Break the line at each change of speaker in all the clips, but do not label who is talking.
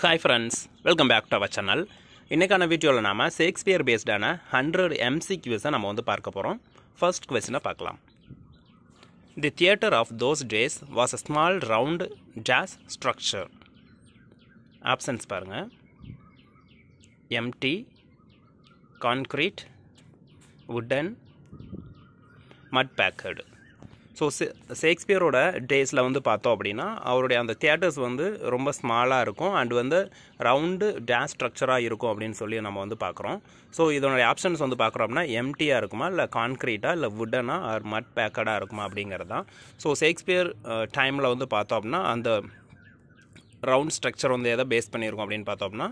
Hi friends welcome back to our channel இன்றைக்கான வீடியோவில் நாம் ஷேக்ஸ்பியர் பேஸ்டான ஹண்ட்ரட் எம்சிக்யூஸை நம்ம வந்து பார்க்க போகிறோம் ஃபர்ஸ்ட் கொஸ்டினை பார்க்கலாம் the theatre of those days was a small round dash structure options பாருங்கள் empty concrete wooden mud backward so ஷேக்ஸ்பியரோட டேஸில் வந்து பார்த்தோம் அப்படின்னா அவருடைய அந்த தியேட்டர்ஸ் வந்து ரொம்ப ஸ்மாலாக இருக்கும் அண்ட் வந்து ரவுண்டு டேஸ் ஸ்ட்ரக்சராக இருக்கும் அப்படின்னு சொல்லி நம்ம வந்து பார்க்குறோம் ஸோ இதனுடைய ஆப்ஷன்ஸ் வந்து பார்க்குறோம் அப்படின்னா எம்டியாக இருக்குமா இல்லை கான்க்ரீட்டாக இல்லை வுட்டனா ஆர் மட் பேக்கடாக இருக்குமா அப்படிங்கிறது தான் ஸோ ஷேக்ஸ்பியர் டைமில் வந்து பார்த்தோம் அப்படின்னா அந்த ரவுண்ட் ஸ்ட்ரக்சர் வந்து எதை பேஸ் பண்ணியிருக்கோம் அப்படின்னு பார்த்தோம்னா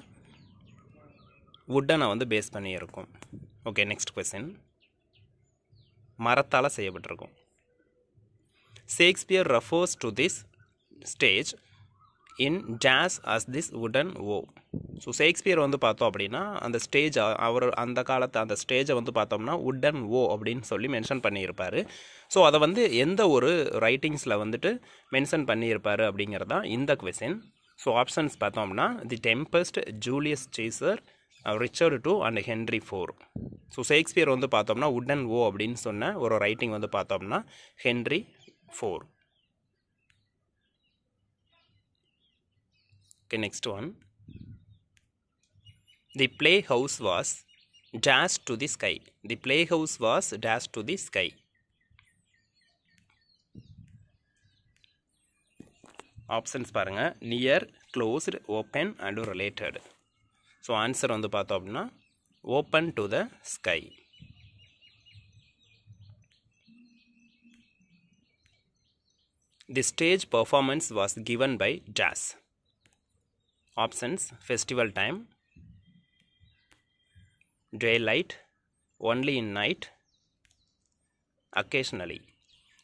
வுட்டனை வந்து பேஸ் பண்ணியிருக்கோம் ஓகே நெக்ஸ்ட் கொஸ்டின் மரத்தால் செய்யப்பட்டிருக்கும் Shakespeare refers to this stage in dash as this உடன் ஓ ஸோ ஷேக்ஸ்பியர் வந்து பார்த்தோம் அப்படின்னா அந்த ஸ்டேஜ் அவர் அந்த காலத்தை அந்த ஸ்டேஜை வந்து பார்த்தோம்னா உட்டன் ஓ அப்படின்னு சொல்லி மென்ஷன் பண்ணியிருப்பார் ஸோ அதை வந்து எந்த ஒரு ரைட்டிங்ஸில் வந்துட்டு மென்ஷன் பண்ணியிருப்பார் அப்படிங்கிறது தான் இந்த கொஷின் ஸோ ஆப்ஷன்ஸ் பார்த்தோம்னா the Tempest Julius Caesar Richard two and Henry four so Shakespeare வந்து பார்த்தோம்னா உட்டன் ஓ அப்படின்னு சொன்ன ஒரு ரைட்டிங் வந்து பார்த்தோம்னா Henry 4 okay next one the playhouse was dashed to the sky the playhouse was dashed to the sky options paranga near closed open and related so answer on the path of na open to the sky The stage performance was given by jazz. Options Festival time, daylight, only in night, occasionally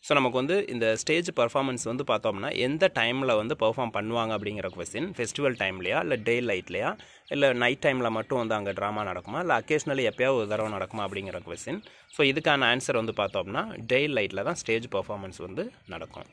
so நமக்கு வந்து இந்த stage performance வந்து பார்த்தோம்னா எந்த டைமில் வந்து perform பண்ணுவாங்க அப்படிங்கிற கொஸ்டின் ஃபெஸ்டிவல் டைம்லையா இல்லை டே லைட்லையா இல்லை நைட் டைமில் மட்டும் வந்து அங்கே ட்ராமா நடக்குமா இல்லை அக்கேஷ்னலி எப்போயாவது ஒரு தடவை நடக்குமா அப்படிங்கிற கொஸ்டின் ஸோ இதுக்கான ஆன்சர் வந்து பார்த்தோம்னா டே லைட்டில் தான் ஸ்டேஜ் பர்ஃபார்மன்ஸ் வந்து நடக்கும்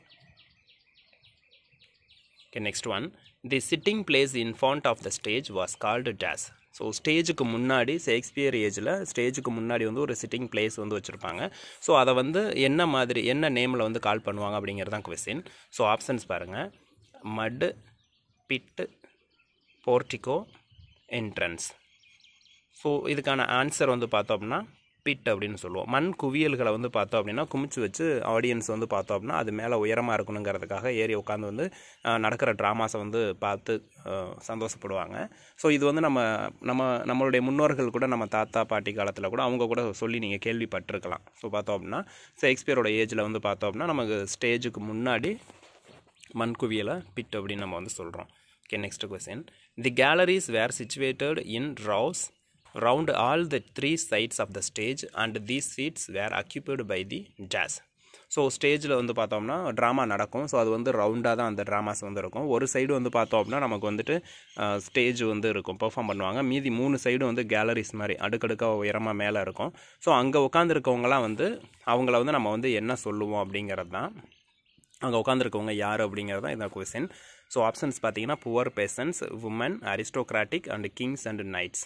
okay next one the sitting place in front of the stage was called dash so ஸ்டேஜுக்கு முன்னாடி ஷேக்ஸ்பியர் ஏஜில் ஸ்டேஜுக்கு முன்னாடி வந்து ஒரு சிட்டிங் பிளேஸ் வந்து வச்சுருப்பாங்க ஸோ அதை வந்து என்ன மாதிரி என்ன நேமில் வந்து கால் பண்ணுவாங்க அப்படிங்கிறது தான் கொஸ்டின் ஸோ ஆப்ஷன்ஸ் பாருங்கள் மட்டு பிட்டு போர்டிகோ என்ட்ரன்ஸ் ஸோ இதுக்கான ஆன்சர் வந்து பார்த்தோம்னா பிட் அப்படின்னு சொல்லுவோம் மண் குவியல்களை வந்து பார்த்தோம் அப்படின்னா குமிச்சு வச்சு ஆடியன்ஸ் வந்து பார்த்தோம் அப்படின்னா அது மேலே உயரமாக இருக்கணுங்கிறதுக்காக ஏறி உட்காந்து வந்து நடக்கிற ட்ராமாஸை வந்து பார்த்து சந்தோஷப்படுவாங்க ஸோ இது வந்து நம்ம நம்ம நம்மளுடைய முன்னோர்கள் கூட நம்ம தாத்தா பாட்டி காலத்தில் கூட அவங்க கூட சொல்லி நீங்கள் கேள்விப்பட்டிருக்கலாம் ஸோ பார்த்தோம் அப்படின்னா ஷேக்ஸ்பியரோட ஏஜில் வந்து பார்த்தோம் அப்படின்னா நமக்கு ஸ்டேஜுக்கு முன்னாடி மண் குவியலை பிட் அப்படின்னு நம்ம வந்து சொல்கிறோம் okay next question the galleries were situated in rows round all the three sides of the stage and these seats were occupied by the jazz so ஸ்டேஜில் வந்து பார்த்தோம்னா ட்ராமா நடக்கும் ஸோ அது வந்து ரவுண்டாக தான் அந்த ட்ராமாஸ் வந்து இருக்கும் ஒரு சைடு வந்து பார்த்தோம் அப்படின்னா நமக்கு வந்துட்டு ஸ்டேஜ் வந்து இருக்கும் பெர்ஃபார்ம் பண்ணுவாங்க மீதி மூணு சைடு வந்து கேலரிஸ் மாதிரி அடுக்கடுக்காக உயரமாக மேலே இருக்கும் ஸோ அங்கே உட்காந்துருக்கவங்களாம் வந்து அவங்கள வந்து நம்ம வந்து என்ன சொல்லுவோம் அப்படிங்கிறது தான் அங்கே உட்காந்துருக்கவங்க யார் அப்படிங்கிறது தான் இந்த கொஸ்டின் ஸோ ஆப்ஷன்ஸ் பார்த்தீங்கன்னா poor peasants women aristocratic and kings and knights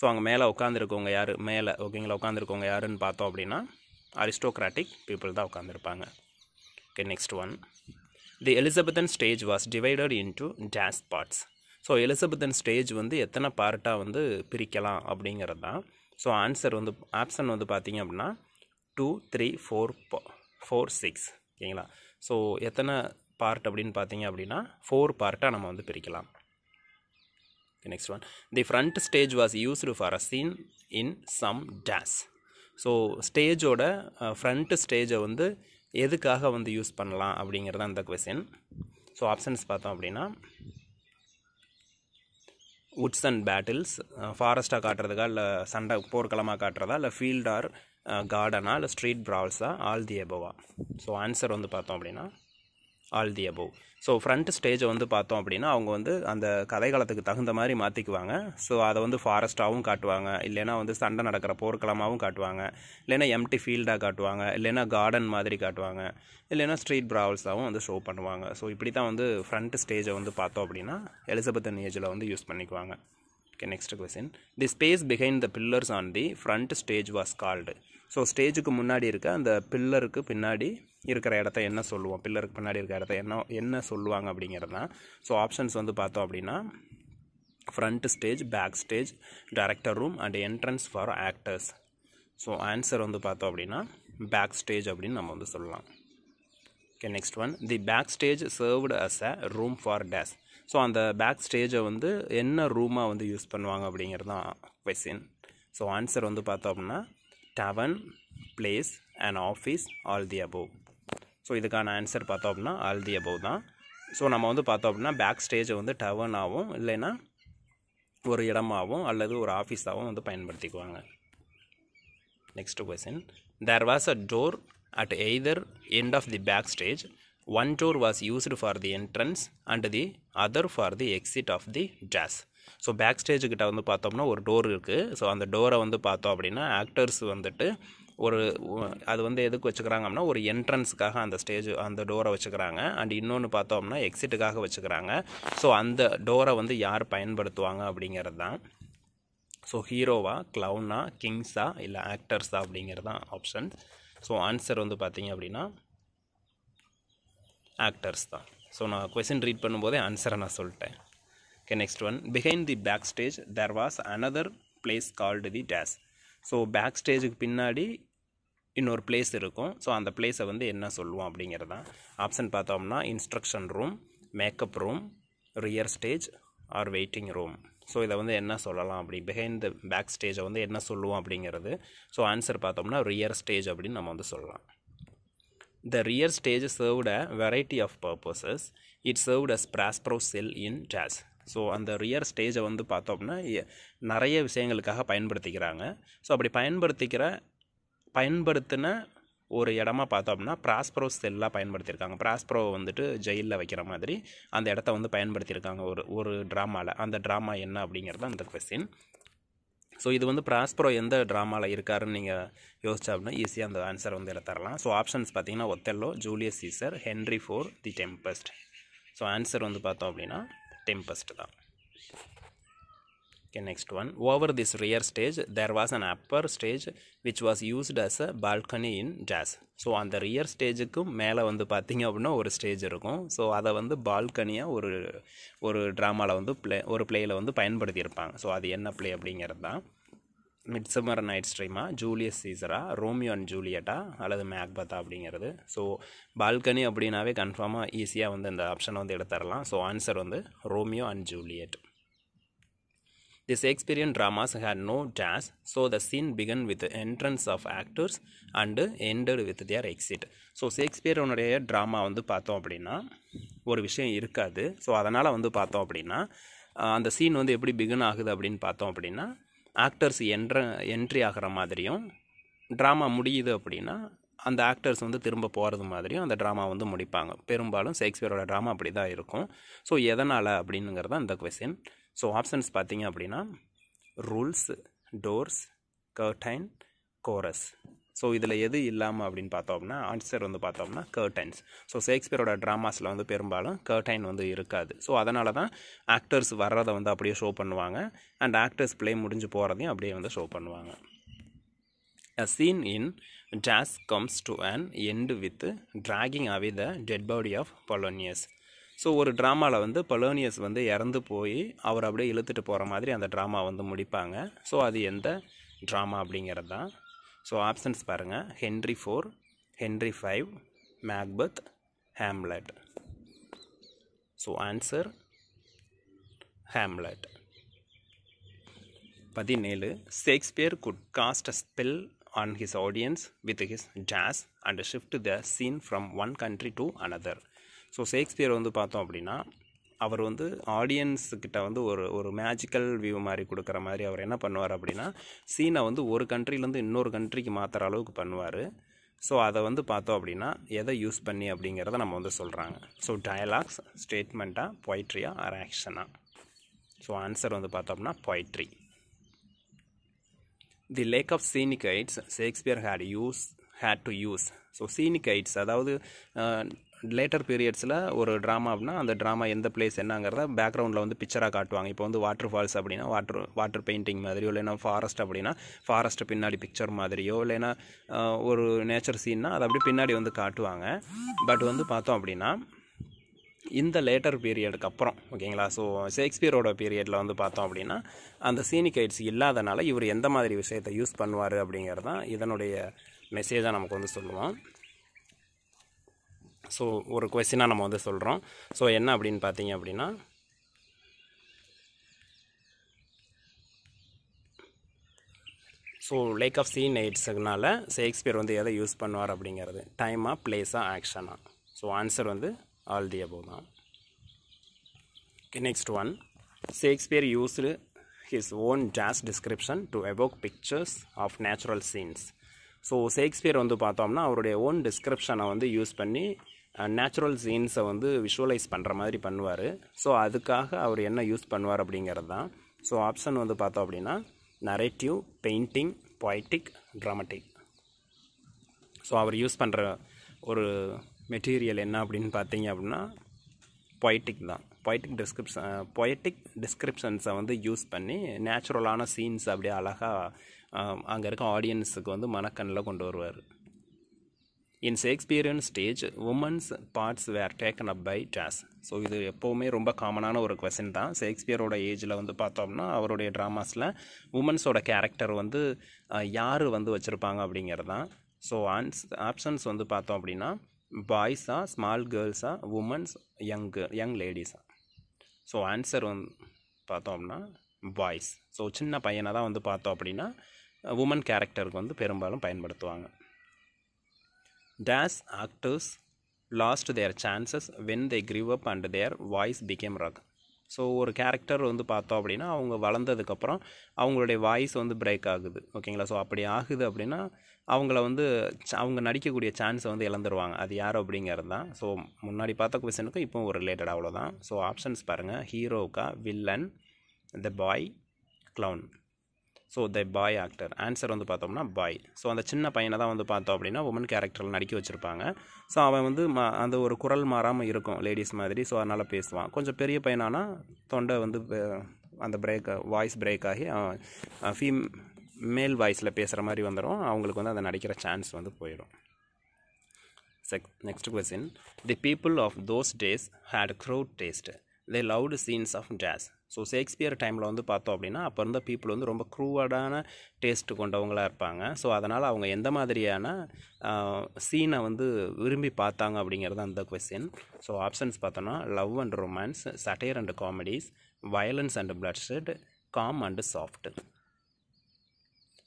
so அங்கே மேலே உட்காந்துருக்கவங்க யார் மேலே ஓகேங்களா உட்காந்துருக்கவங்க யாருன்னு பார்த்தோம் அப்படின்னா அரிஸ்டோக்ராட்டிக் பீப்புள் தான் உட்காந்துருப்பாங்க okay next one the Elizabethan stage was divided into dash parts so Elizabethan stage வந்து எத்தனை பார்ட்டாக வந்து பிரிக்கலாம் அப்படிங்கிறது தான் ஸோ ஆன்சர் வந்து ஆப்ஷன் வந்து பார்த்திங்க அப்படின்னா two three four four six ஓகேங்களா ஸோ எத்தனை பார்ட் அப்படின்னு பார்த்தீங்க அப்படின்னா ஃபோர் பார்ட்டாக நம்ம வந்து பிரிக்கலாம் okay next one the front stage was used for a scene in some dance so ஸ்டேஜோட ஃப்ரண்ட் ஸ்டேஜை வந்து எதுக்காக வந்து யூஸ் பண்ணலாம் அப்படிங்கிறது தான் அந்த கொஸ்டின் ஸோ ஆப்ஷன்ஸ் பார்த்தோம் அப்படின்னா உட்ஸ் அண்ட் பேட்டில்ஸ் ஃபாரஸ்ட்டாக காட்டுறதுக்கா இல்லை சண்டை போர்க்களமாக காட்டுறதா இல்லை ஃபீல்டார் கார்டனா இல்லை ஸ்ட்ரீட் ப்ராவல்ஸா all the above so answer வந்து பார்த்தோம் அப்படின்னா all the above so front ஸ்டேஜை வந்து பார்த்தோம் அப்படின்னா அவங்க வந்து அந்த கதைகாலத்துக்கு தகுந்த மாதிரி மாற்றிக்குவாங்க ஸோ அதை வந்து ஃபாரஸ்ட்டாகவும் காட்டுவாங்க இல்லைனா வந்து சண்டை நடக்கிற போர்க்களமாகவும் காட்டுவாங்க இல்லைனா எம்டி ஃபீல்டாக காட்டுவாங்க இல்லைனா கார்டன் மாதிரி காட்டுவாங்க இல்லைனா ஸ்ட்ரீட் ப்ராவல்ஸாகவும் வந்து ஷோ பண்ணுவாங்க ஸோ இப்படி தான் வந்து ஃப்ரண்ட் ஸ்டேஜை வந்து பார்த்தோம் அப்படின்னா எலிசபெத்தன் ஏஜில் வந்து யூஸ் பண்ணிக்குவாங்க okay next question the space behind the pillars on the front stage was called so ஸ்டேஜுக்கு முன்னாடி இருக்க அந்த பில்லருக்கு பின்னாடி இருக்கிற இடத்த என்ன சொல்லுவோம் பில்லருக்கு பின்னாடி இருக்கிற இடத்த என்ன என்ன சொல்லுவாங்க அப்படிங்கிறது தான் ஸோ ஆப்ஷன்ஸ் வந்து பார்த்தோம் அப்படின்னா front stage back stage director room and entrance for actors so answer வந்து பார்த்தோம் அப்படின்னா பேக் ஸ்டேஜ் அப்படின்னு நம்ம வந்து சொல்லலாம் okay next one the back stage served as a room for dash so அந்த பேக் ஸ்டேஜை வந்து என்ன ரூமாக வந்து யூஸ் பண்ணுவாங்க அப்படிங்கிறது தான் கொஸ்டின் ஸோ ஆன்சர் வந்து பார்த்தோம் அப்படின்னா town place and office all the above so இதுக்கான ஆன்சர் பார்த்தோம் அப்படின்னா ஆல் தி அபோவ் தான் ஸோ நம்ம வந்து பார்த்தோம் அப்படின்னா பேக் ஸ்டேஜை வந்து டவனாகவும் இல்லைன்னா ஒரு இடமாகவும் அல்லது ஒரு ஆஃபீஸாகவும் வந்து பயன்படுத்திக்குவாங்க next question there was a door at either end of the back stage one door was used for the entrance and the other for the exit of the dash so back ஸ்டேஜுக்கிட்ட வந்து பார்த்தோம்னா ஒரு door இருக்குது so அந்த டோரை வந்து பார்த்தோம் அப்படின்னா ஆக்டர்ஸ் வந்துட்டு ஒரு அது வந்து எதுக்கு வச்சுக்கிறாங்க அப்படின்னா ஒரு என்ட்ரன்ஸுக்காக அந்த ஸ்டேஜ் அந்த டோரை வச்சுக்கிறாங்க அண்ட் இன்னொன்று பார்த்தோம்னா எக்ஸிட்டுக்காக வச்சுக்கிறாங்க ஸோ அந்த டோரை வந்து யார் பயன்படுத்துவாங்க அப்படிங்கிறது தான் ஸோ ஹீரோவா க்ளவுனா கிங்ஸா இல்லை ஆக்டர்ஸா அப்படிங்கிறது தான் ஆப்ஷன் ஸோ ஆன்சர் வந்து பார்த்தீங்க அப்படின்னா ஆக்டர்ஸ் தான் ஸோ நான் கொஷின் ரீட் பண்ணும்போதே ஆன்சரை நான் சொல்லிட்டேன் okay next one behind the backstage there was another place called the dash so back ஸ்டேஜுக்கு பின்னாடி இன்னொரு பிளேஸ் இருக்கும் ஸோ அந்த பிளேஸை வந்து என்ன சொல்லுவோம் அப்படிங்கிறது தான் ஆப்ஷன் பார்த்தோம்னா instruction room makeup room rear stage or waiting room so இதை வந்து என்ன சொல்லலாம் அப்படி பிஹைண்ட் த பேக் ஸ்டேஜை வந்து என்ன சொல்லுவோம் அப்படிங்கிறது ஸோ ஆன்சர் பார்த்தோம்னா ரியர் ஸ்டேஜ் அப்படின்னு நம்ம வந்து சொல்லலாம் the rear stage served a variety of purposes it served as Prospero cell in dash so அந்த ரியர் ஸ்டேஜை வந்து பார்த்தோம் அப்படின்னா நிறைய விஷயங்களுக்காக பயன்படுத்திக்கிறாங்க ஸோ அப்படி பயன்படுத்திக்கிற பயன்படுத்தின ஒரு இடமா பார்த்தோம்னா ப்ராஸ்ப்ரோ செல்லாக பயன்படுத்தியிருக்காங்க ப்ராஸ்ப்ரோ வந்துட்டு ஜெயிலில் வைக்கிற மாதிரி அந்த இடத்த வந்து பயன்படுத்தியிருக்காங்க ஒரு ஒரு ட்ராமாவில் அந்த ட்ராமா என்ன அப்படிங்கிறது அந்த கொஸ்டின் ஸோ இது வந்து ப்ராஸ்ப்ரோ எந்த ட்ராமாவில் இருக்காருன்னு நீங்கள் யோசிச்சா அப்படின்னா ஈஸியாக அந்த ஆன்சர் வந்து தரலாம் ஸோ ஆப்ஷன்ஸ் பார்த்தீங்கன்னா Othello Julius Caesar Henry four the Tempest so answer வந்து பார்த்தோம் அப்படின்னா tempest தான் okay next one over this rear stage there was an upper stage which was used as a balcony in jazz so அந்த rear ஸ்டேஜுக்கும் மேலே வந்து பார்த்திங்க அப்படின்னா ஒரு ஸ்டேஜ் இருக்கும் ஸோ அதை வந்து பால்கனியாக ஒரு ஒரு ட்ராமாவில் வந்து ப்ளே ஒரு பிளேயில் வந்து பயன்படுத்தியிருப்பாங்க ஸோ அது என்ன பிளே அப்படிங்கிறது தான் மிட்சமர் நைட் ஸ்ட்ரீமா ஜூலியஸ் சீசரா ரோமியோ அண்ட் ஜூலியட்டா அல்லது மேக்பத்தா அப்படிங்கிறது ஸோ பால்கனி அப்படின்னாவே கன்ஃபார்மாக ஈஸியாக வந்து இந்த ஆப்ஷனை வந்து எடுத்துடலாம் ஸோ ஆன்சர் வந்து Romeo and Juliet the Shakespearean dramas had no dash so the scene began with entrance of actors and entered with their exit so ஷேக்ஸ்பியருடைய ட்ராமா வந்து பார்த்தோம் அப்படின்னா ஒரு விஷயம் இருக்காது ஸோ அதனால் வந்து பார்த்தோம் அப்படின்னா அந்த சீன் வந்து எப்படி பிகன் ஆகுது அப்படின்னு பார்த்தோம் அப்படின்னா ஆக்டர்ஸ் என்ற என்ட்ரி ஆகிற மாதிரியும் ட்ராமா முடியுது அப்படின்னா அந்த ஆக்டர்ஸ் வந்து திரும்ப போகிறது மாதிரியும் அந்த ட்ராமா வந்து முடிப்பாங்க பெரும்பாலும் ஷேக்ஸ்பியரோட ட்ராமா அப்படி தான் இருக்கும் ஸோ எதனால் அப்படிங்கிறது அந்த கொஸ்டின் ஸோ ஆப்ஷன்ஸ் பார்த்தீங்க அப்படின்னா rules doors curtain chorus so இதில் எது இல்லாமல் அப்படின்னு பார்த்தோம்னா ஆன்சர் வந்து பார்த்தோம்னா கர்டைன்ஸ் ஸோ ஷேக்ஸ்பியரோட ட்ராமாஸில் வந்து பெரும்பாலும் கர்டைன் வந்து இருக்காது ஸோ அதனால தான் ஆக்டர்ஸ் வர்றதை வந்து அப்படியே ஷோ பண்ணுவாங்க அண்ட் ஆக்டர்ஸ் ப்ளே முடிஞ்சு போகிறதையும் அப்படியே வந்து ஷோ பண்ணுவாங்க a scene in dash comes to and ends with dragging away the dead body of Polonius so ஒரு ட்ராமாவில் வந்து பலோனியஸ் வந்து இறந்து போய் அவர் அப்படியே இழுத்துட்டு போகிற மாதிரி அந்த ட்ராமா வந்து முடிப்பாங்க ஸோ அது எந்த ட்ராமா அப்படிங்கிறது தான் ஸோ ஆப்ஷன்ஸ் பாருங்கள் Henry four Henry five Macbeth Hamlet so answer Hamlet பதினேழு Shakespeare could cast a spell on his audience with his dash and shift the scene from one country to another so Shakespeare வந்து பார்த்தோம் அப்படின்னா அவர் வந்து ஆடியன்ஸுக்கிட்ட வந்து ஒரு ஒரு magical view மாதிரி கொடுக்குற மாதிரி அவர் என்ன பண்ணுவார் அப்படின்னா சீனை வந்து ஒரு கண்ட்ரிலேருந்து இன்னொரு கண்ட்ரிக்கு மாற்றுற அளவுக்கு பண்ணுவார் ஸோ அதை வந்து பார்த்தோம் அப்படின்னா எதை யூஸ் பண்ணி அப்படிங்கிறத நம்ம வந்து சொல்கிறாங்க ஸோ டயலாக்ஸ் ஸ்டேட்மெண்ட்டாக பொய்ட்ரியா ஆர் ஆக்ஷனாக ஸோ ஆன்சர் வந்து பார்த்தோம்னா poetry the lack of scenic aids Shakespeare had use had to use so scenic aids அதாவது லேட்டர் பீரியட்ஸில் ஒரு ட்ராமா அப்படின்னா அந்த ட்ராமா எந்த பிளேஸ் என்னங்கிறத பேக்ரவுண்டில் வந்து பிக்சராக காட்டுவாங்க இப்போ வந்து வாட்டர் ஃபால்ஸ் அப்படின்னா வாட்டர் வாட்டர் பெயிண்டிங் மாதிரியோ இல்லைனா ஃபாரஸ்ட் அப்படின்னா ஃபாரஸ்ட்டு பின்னாடி பிக்சர் மாதிரியோ இல்லைன்னா ஒரு நேச்சர் சீன்னா அதை அப்படி பின்னாடி வந்து காட்டுவாங்க பட் வந்து பார்த்தோம் அப்படின்னா இந்த லேட்டர் பீரியடுக்கு அப்புறம் ஓகேங்களா ஸோ ஷேக்ஸ்பியரோட பீரியடில் வந்து பார்த்தோம் அப்படின்னா அந்த சீனிக் ஐட்ஸ் இல்லாதனால இவர் எந்த மாதிரி விஷயத்தை யூஸ் பண்ணுவார் அப்படிங்கிறது தான் இதனுடைய மெசேஜாக நமக்கு வந்து சொல்லுவோம் ஸோ ஒரு கொஸ்டினாக நம்ம வந்து சொல்கிறோம் ஸோ என்ன அப்படின்னு பார்த்தீங்க அப்படின்னா ஸோ லேக் ஆஃப் சீ எய்ட்ஸுனால ஷேக்ஸ்பியர் வந்து எதை யூஸ் பண்ணுவார் அப்படிங்கிறது டைமாக ப்ளேஸாக ஆக்ஷனாக ஸோ ஆன்சர் வந்து ஆல் தி அபோவ் தான் next one Shakespeare used his own dash description to evoke pictures of natural scenes so Shakespeare வந்து பார்த்தோம்னா அவருடைய ஓன் டிஸ்கிரிப்ஷனை வந்து யூஸ் பண்ணி நேச்சுரல் சீன்ஸை வந்து விஷுவலைஸ் பண்ணுற மாதிரி பண்ணுவார் ஸோ அதுக்காக அவர் என்ன யூஸ் பண்ணுவார் அப்படிங்கிறது தான் ஸோ ஆப்ஷன் வந்து பார்த்தோம் அப்படின்னா narrative painting poetic dramatic so அவர் யூஸ் பண்ணுற ஒரு மெட்டீரியல் என்ன அப்படின்னு பார்த்தீங்க அப்படின்னா பொய்டிக் தான் பொய்டிக் டிஸ்கிரிப்ஷன் பொய்டிக் டிஸ்கிரிப்ஷன்ஸை வந்து யூஸ் பண்ணி நேச்சுரலான சீன்ஸ் அப்படியே அழகாக அங்கே இருக்க ஆடியன்ஸுக்கு வந்து மனக்கண்ணில் கொண்டு வருவார் இன் ஷேக்ஸ்பியரின் stage women's parts were taken up by dash so இது எப்போவுமே ரொம்ப காமனான ஒரு கொஸ்டின் தான் ஷேக்ஸ்பியரோட ஏஜில் வந்து பார்த்தோம்னா அவருடைய ட்ராமாஸில் உமன்ஸோட கேரக்டர் வந்து யார் வந்து வச்சுருப்பாங்க அப்படிங்கிறது தான் ஸோ ஆன்ஸ் ஆப்ஷன்ஸ் வந்து பார்த்தோம் அப்படின்னா பாய்ஸா ஸ்மால் கேர்ள்ஸா உமன்ஸ் யங் யங் லேடிஸா ஸோ ஆன்சர் வந்து பார்த்தோம்னா பாய்ஸ் ஸோ சின்ன பையனை தான் வந்து பார்த்தோம் அப்படின்னா உமன் கேரக்டருக்கு வந்து பெரும்பாலும் பயன்படுத்துவாங்க dash actors lost their chances when they grew up and their voice became rough so ஒரு கேரக்டர் வந்து பார்த்தோம் அப்படின்னா அவங்க வளர்ந்ததுக்கப்புறம் அவங்களுடைய வாய்ஸ் வந்து பிரேக் ஆகுது ஓகேங்களா ஸோ அப்படி ஆகுது அப்படின்னா அவங்கள வந்து அவங்க நடிக்கக்கூடிய சான்ஸை வந்து இழந்துருவாங்க அது யார் அப்படிங்கிறது தான் ஸோ முன்னாடி பார்த்த கொஸ்டனுக்கும் இப்போ ஒரு ரிலேட்டட் அவ்வளோதான் ஸோ ஆப்ஷன்ஸ் பாருங்கள் ஹீரோக்கா villain the boy clown so the boy actor answer வந்து பார்த்தோம்னா பாய் ஸோ அந்த சின்ன பையனை தான் வந்து பார்த்தோம் அப்படின்னா உமன் கேரக்டரில் நடிக்க வச்சுருப்பாங்க ஸோ அவன் வந்து மா அந்த ஒரு குரல் மாறாமல் இருக்கும் லேடிஸ் மாதிரி ஸோ அதனால் பேசுவான் கொஞ்சம் பெரிய பையனானா தொண்டை வந்து அந்த பிரேக் வாய்ஸ் பிரேக் ஆகி ஃபீம் மேல் வாய்ஸில் பேசுகிற மாதிரி வந்துடும் அவங்களுக்கு வந்து அதை நடிக்கிற சான்ஸ் வந்து போயிடும் check next question the people of those days had crowd taste the loved scenes of dash so Shakespeare டைமில் வந்து பார்த்தோம் அப்படின்னா அப்போ இருந்த பீப்புள் வந்து ரொம்ப க்ரூவர்டான டேஸ்ட்டு கொண்டவங்களாக இருப்பாங்க ஸோ அதனால் அவங்க எந்த மாதிரியான சீனை வந்து விரும்பி பார்த்தாங்க அப்படிங்கிறது அந்த கொஸ்டின் ஸோ ஆப்ஷன்ஸ் பார்த்தோன்னா love and romance satire and comedies violence and bloodshed calm and soft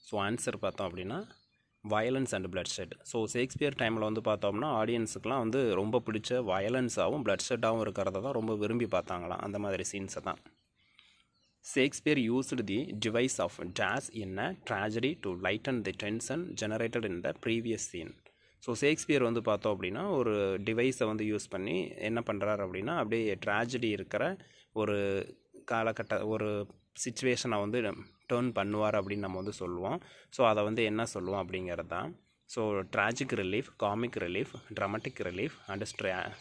so answer பார்த்தோம் அப்படின்னா violence and bloodshed so Shakespeare டைமில் வந்து பார்த்தோம்னா ஆடியன்ஸுக்கெலாம் வந்து ரொம்ப பிடிச்ச வயலன்ஸாகவும் பிளட் இருக்கிறத தான் ரொம்ப விரும்பி பார்த்தாங்களாம் அந்த மாதிரி சீன்ஸை தான் Shakespeare used the device of dash in tragedy to to lighten the tension generated in the previous scene so Shakespeare வந்து பார்த்தோம் அப்படின்னா ஒரு டிவைஸை வந்து யூஸ் பண்ணி என்ன பண்ணுறாரு அப்படின்னா அப்படியே ட்ராஜடி இருக்கிற ஒரு காலகட்ட ஒரு சுச்சுவேஷனை வந்து டேர்ன் பண்ணுவார் அப்படின்னு நம்ம வந்து சொல்லுவோம் ஸோ அதை வந்து என்ன சொல்லுவோம் அப்படிங்கிறது தான் so tragic relief comic relief dramatic relief and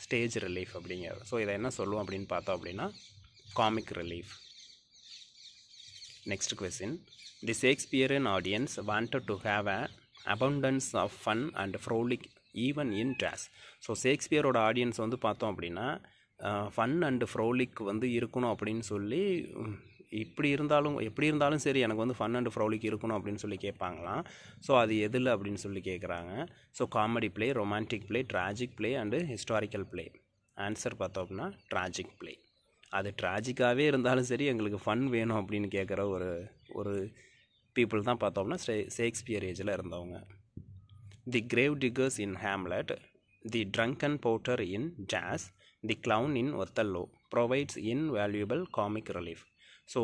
stage relief அப்படிங்கிறது ஸோ இதை என்ன சொல்லுவோம் அப்படின்னு பார்த்தோம் அப்படின்னா comic relief Next question. The Shakespearean audience wanted to have an abundance of fun and frolic even in dash so ஷேக்ஸ்பியரோட audience வந்து பார்த்தோம் அப்படின்னா ஃபன் அண்டு ஃப்ரோலிக் வந்து இருக்கணும் அப்படின்னு சொல்லி இப்படி இருந்தாலும் எப்படி இருந்தாலும் சரி எனக்கு வந்து ஃபன் அண்ட் ஃப்ரௌலிக் இருக்கணும் அப்படின்னு சொல்லி கேட்பாங்களாம் ஸோ அது எதில் அப்படின்னு சொல்லி கேட்குறாங்க so comedy play romantic play tragic play and historical play answer பார்த்தோம் அப்படின்னா ட்ராஜிக் பிளே அது ட்ராஜிக்காகவே இருந்தாலும் சரி எங்களுக்கு ஃபன் வேணும் அப்படின்னு கேட்குற ஒரு ஒரு பீப்புள் தான் பார்த்தோம்னா ஷே ஷேக்ஸ்பியர் ஏஜில் இருந்தவங்க the grave diggers in Hamlet the drunken porter in dash the clown in Othello provides invaluable comic relief so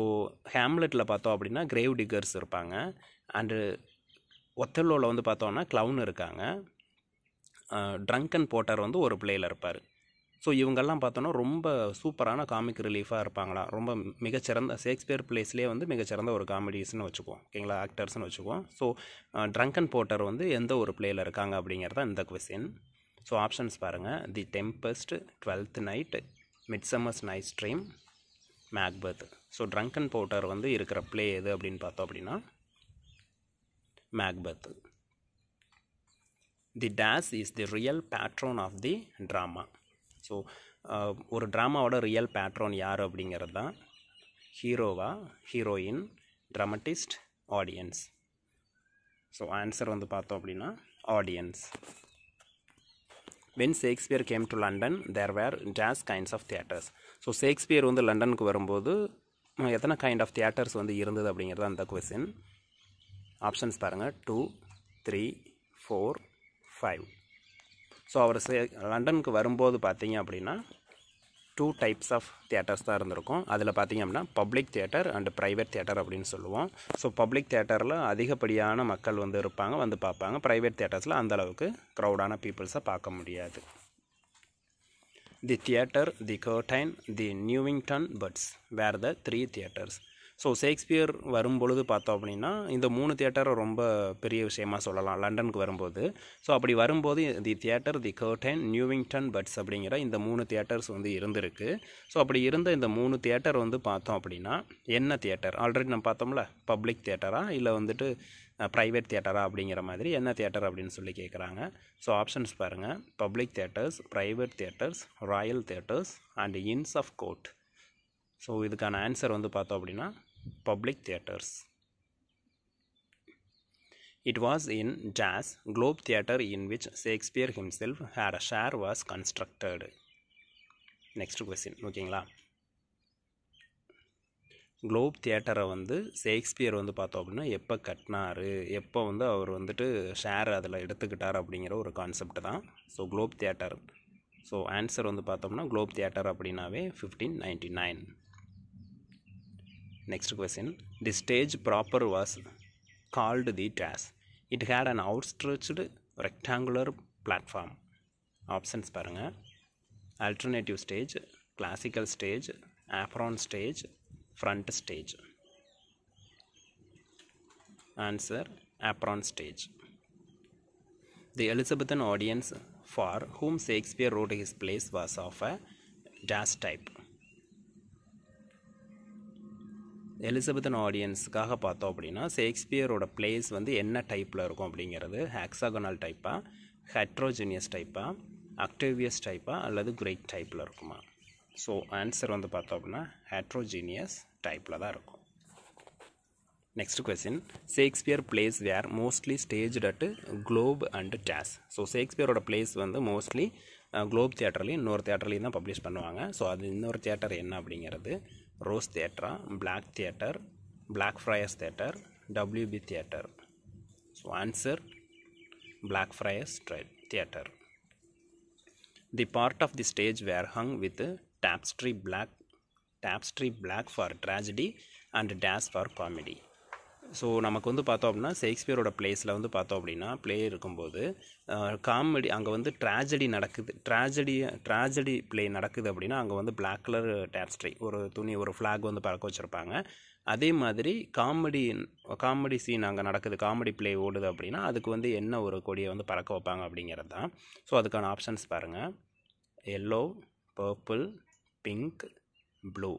ஹேம்லெட்டில் பார்த்தோம் அப்படின்னா கிரேவ் டிகர்ஸ் இருப்பாங்க அண்டு ஒத்தல்லோவில் வந்து பார்த்தோம்னா க்ளவுன் இருக்காங்க ட்ரங்கன் போட்டர் வந்து ஒரு பிளேயில் இருப்பார் ஸோ இவங்கெல்லாம் பார்த்தோன்னா ரொம்ப சூப்பரான காமிக் ரிலீஃபாக இருப்பாங்களா ரொம்ப மிகச்சிறந்த ஷேக்ஸ்பியர் பிளேஸ்லேயே வந்து மிகச்சிறந்த ஒரு காமெடிஸ்னு வச்சுக்குவோம் ஓகேங்களா ஆக்டர்ஸ்னு வச்சுக்குவோம் ஸோ ட்ரங்கன் போட்டர் வந்து எந்த ஒரு பிளேயில் இருக்காங்க தான் இந்த கொஸ்டின் ஸோ ஆப்ஷன்ஸ் பாருங்கள் the Tempest Twelfth Night Midsummer's Night Dream Macbeth so drunken porter வந்து இருக்கிற பிளே எது அப்படின்னு பார்த்தோம் அப்படின்னா Macbeth the dash is the real patron of the drama so uh, ஒரு ட்ராமாவோட ரியல் பேட்ரோன் யார் அப்படிங்கிறது தான் ஹீரோவா heroine dramatist audience so answer வந்து பார்த்தோம் அப்படின்னா audience when Shakespeare came to London there were dash kinds of theatres so Shakespeare வந்து லண்டனுக்கு வரும்போது எத்தனை கைண்ட் ஆஃப் தியேட்டர்ஸ் வந்து இருந்தது அப்படிங்கிறது அந்த கொஸ்டின் ஆப்ஷன்ஸ் பாருங்கள் two three four five so அவர் சே லண்டனுக்கு வரும்போது பார்த்தீங்க அப்படின்னா டூ டைப்ஸ் ஆஃப் தியேட்டர்ஸ் தான் இருந்திருக்கும் அதில் பார்த்திங்க அப்படின்னா public theatre and private theatre அப்படின்னு சொல்லுவோம் ஸோ பப்ளிக் தேட்டரில் அதிகப்படியான மக்கள் வந்து இருப்பாங்க வந்து பார்ப்பாங்க ப்ரைவேட் தியேட்டர்ஸில் அந்தளவுக்கு க்ரௌடான பீப்புள்ஸை பார்க்க முடியாது the theatre the Curtain the Newington Butts were the three theatres so Shakespeare வரும்பொழுது பார்த்தோம் அப்படின்னா இந்த மூணு தியேட்டரை ரொம்ப பெரிய விஷயமாக சொல்லலாம் லண்டனுக்கு வரும்போது ஸோ அப்படி வரும்போது the theatre the Curtain Newington Butts அப்படிங்கிற இந்த மூணு தியேட்டர்ஸ் வந்து இருந்திருக்கு ஸோ அப்படி இருந்த இந்த மூணு தியேட்டர் வந்து பார்த்தோம் அப்படின்னா என்ன தியேட்டர் ஆல்ரெடி நம்ம பார்த்தோம்ல பப்ளிக் தியேட்டரா இல்லை வந்துட்டு ப்ரைவேட் தியேட்டரா அப்படிங்கிற மாதிரி என்ன தியேட்டர் அப்படின்னு சொல்லி கேட்குறாங்க ஸோ ஆப்ஷன்ஸ் பாருங்கள் public theatres private theatres royal theatres and inns of court so இதுக்கான ஆன்சர் வந்து பார்த்தோம் அப்படின்னா public theatres it was in dash Globe theatre in which Shakespeare himself had a share was constructed next question ஓகேங்களா Globe தியேட்டரை வந்து Shakespeare வந்து பார்த்தோம் அப்படின்னா எப்போ கட்டினார் எப்போ வந்து அவர் வந்துட்டு ஷேர் அதில் எடுத்துக்கிட்டார் அப்படிங்கிற ஒரு கான்செப்ட் தான் so Globe theatre so answer வந்து பார்த்தோம்னா குளோப் தியேட்டர் அப்படின்னாவே fifteen ninety nine Next question. The stage proper was called the dais. It had an outstretched rectangular platform. Options paranga. Alternative stage, classical stage, apron stage, front stage. Answer apron stage. The Elizabethan audience for whom Shakespeare wrote his plays was of a dais type. Elizabethan ஆடியன்ஸுக்காக பார்த்தோம் அப்படின்னா ஷேக்ஸ்பியரோட plays வந்து என்ன டைப்பில் இருக்கும் அப்படிங்கிறது ஹாக்ஸாகனால் டைப்பாக heterogeneous டைப்பாக அக்டேவியஸ் டைப்பாக அல்லது கிரேட் டைப்பில் இருக்குமா ஸோ ஆன்சர் வந்து பார்த்தோம் அப்படின்னா ஹெட்ரோஜீனியஸ் டைப்பில் தான் இருக்கும் next question Shakespeare plays were mostly stage at Globe and dash so ஷேக்ஸ்பியரோட பிளேஸ் வந்து மோஸ்ட்லி குளோப் தியேட்டர்லேயும் இன்னொரு தியேட்டர்லேயும் தான் பப்ளிஷ் பண்ணுவாங்க ஸோ அது இன்னொரு தியேட்டர் என்ன அப்படிங்கிறது Rose Theatre, Black Theatre, Blackfriars Theatre, WB Theatre. So answer Blackfriars Theatre. The part of the stage were hung with tapestry black tapestry black for tragedy and dash for comedy. So நமக்கு வந்து பார்த்தோம் அப்படின்னா ஷேக்ஸ்பியரோட பிளேஸில் வந்து பார்த்தோம் அப்படின்னா play இருக்கும்போது comedy அங்கே வந்து ட்ராஜடி நடக்குது ட்ராஜடி ட்ராஜடி பிளே நடக்குது அப்படின்னா அங்கே வந்து பிளாக் கலர் டேப்ஸ்ட்ரி ஒரு துணி ஒரு ஃப்ளாக் வந்து பறக்க வச்சுருப்பாங்க அதே மாதிரி காமெடி காமெடி சீன் அங்கே நடக்குது காமெடி பிளே ஓடுது அப்படின்னா அதுக்கு வந்து என்ன ஒரு கொடியை வந்து பறக்க வைப்பாங்க அப்படிங்கிறது தான் ஸோ அதுக்கான ஆப்ஷன்ஸ் பாருங்கள் yellow purple pink blue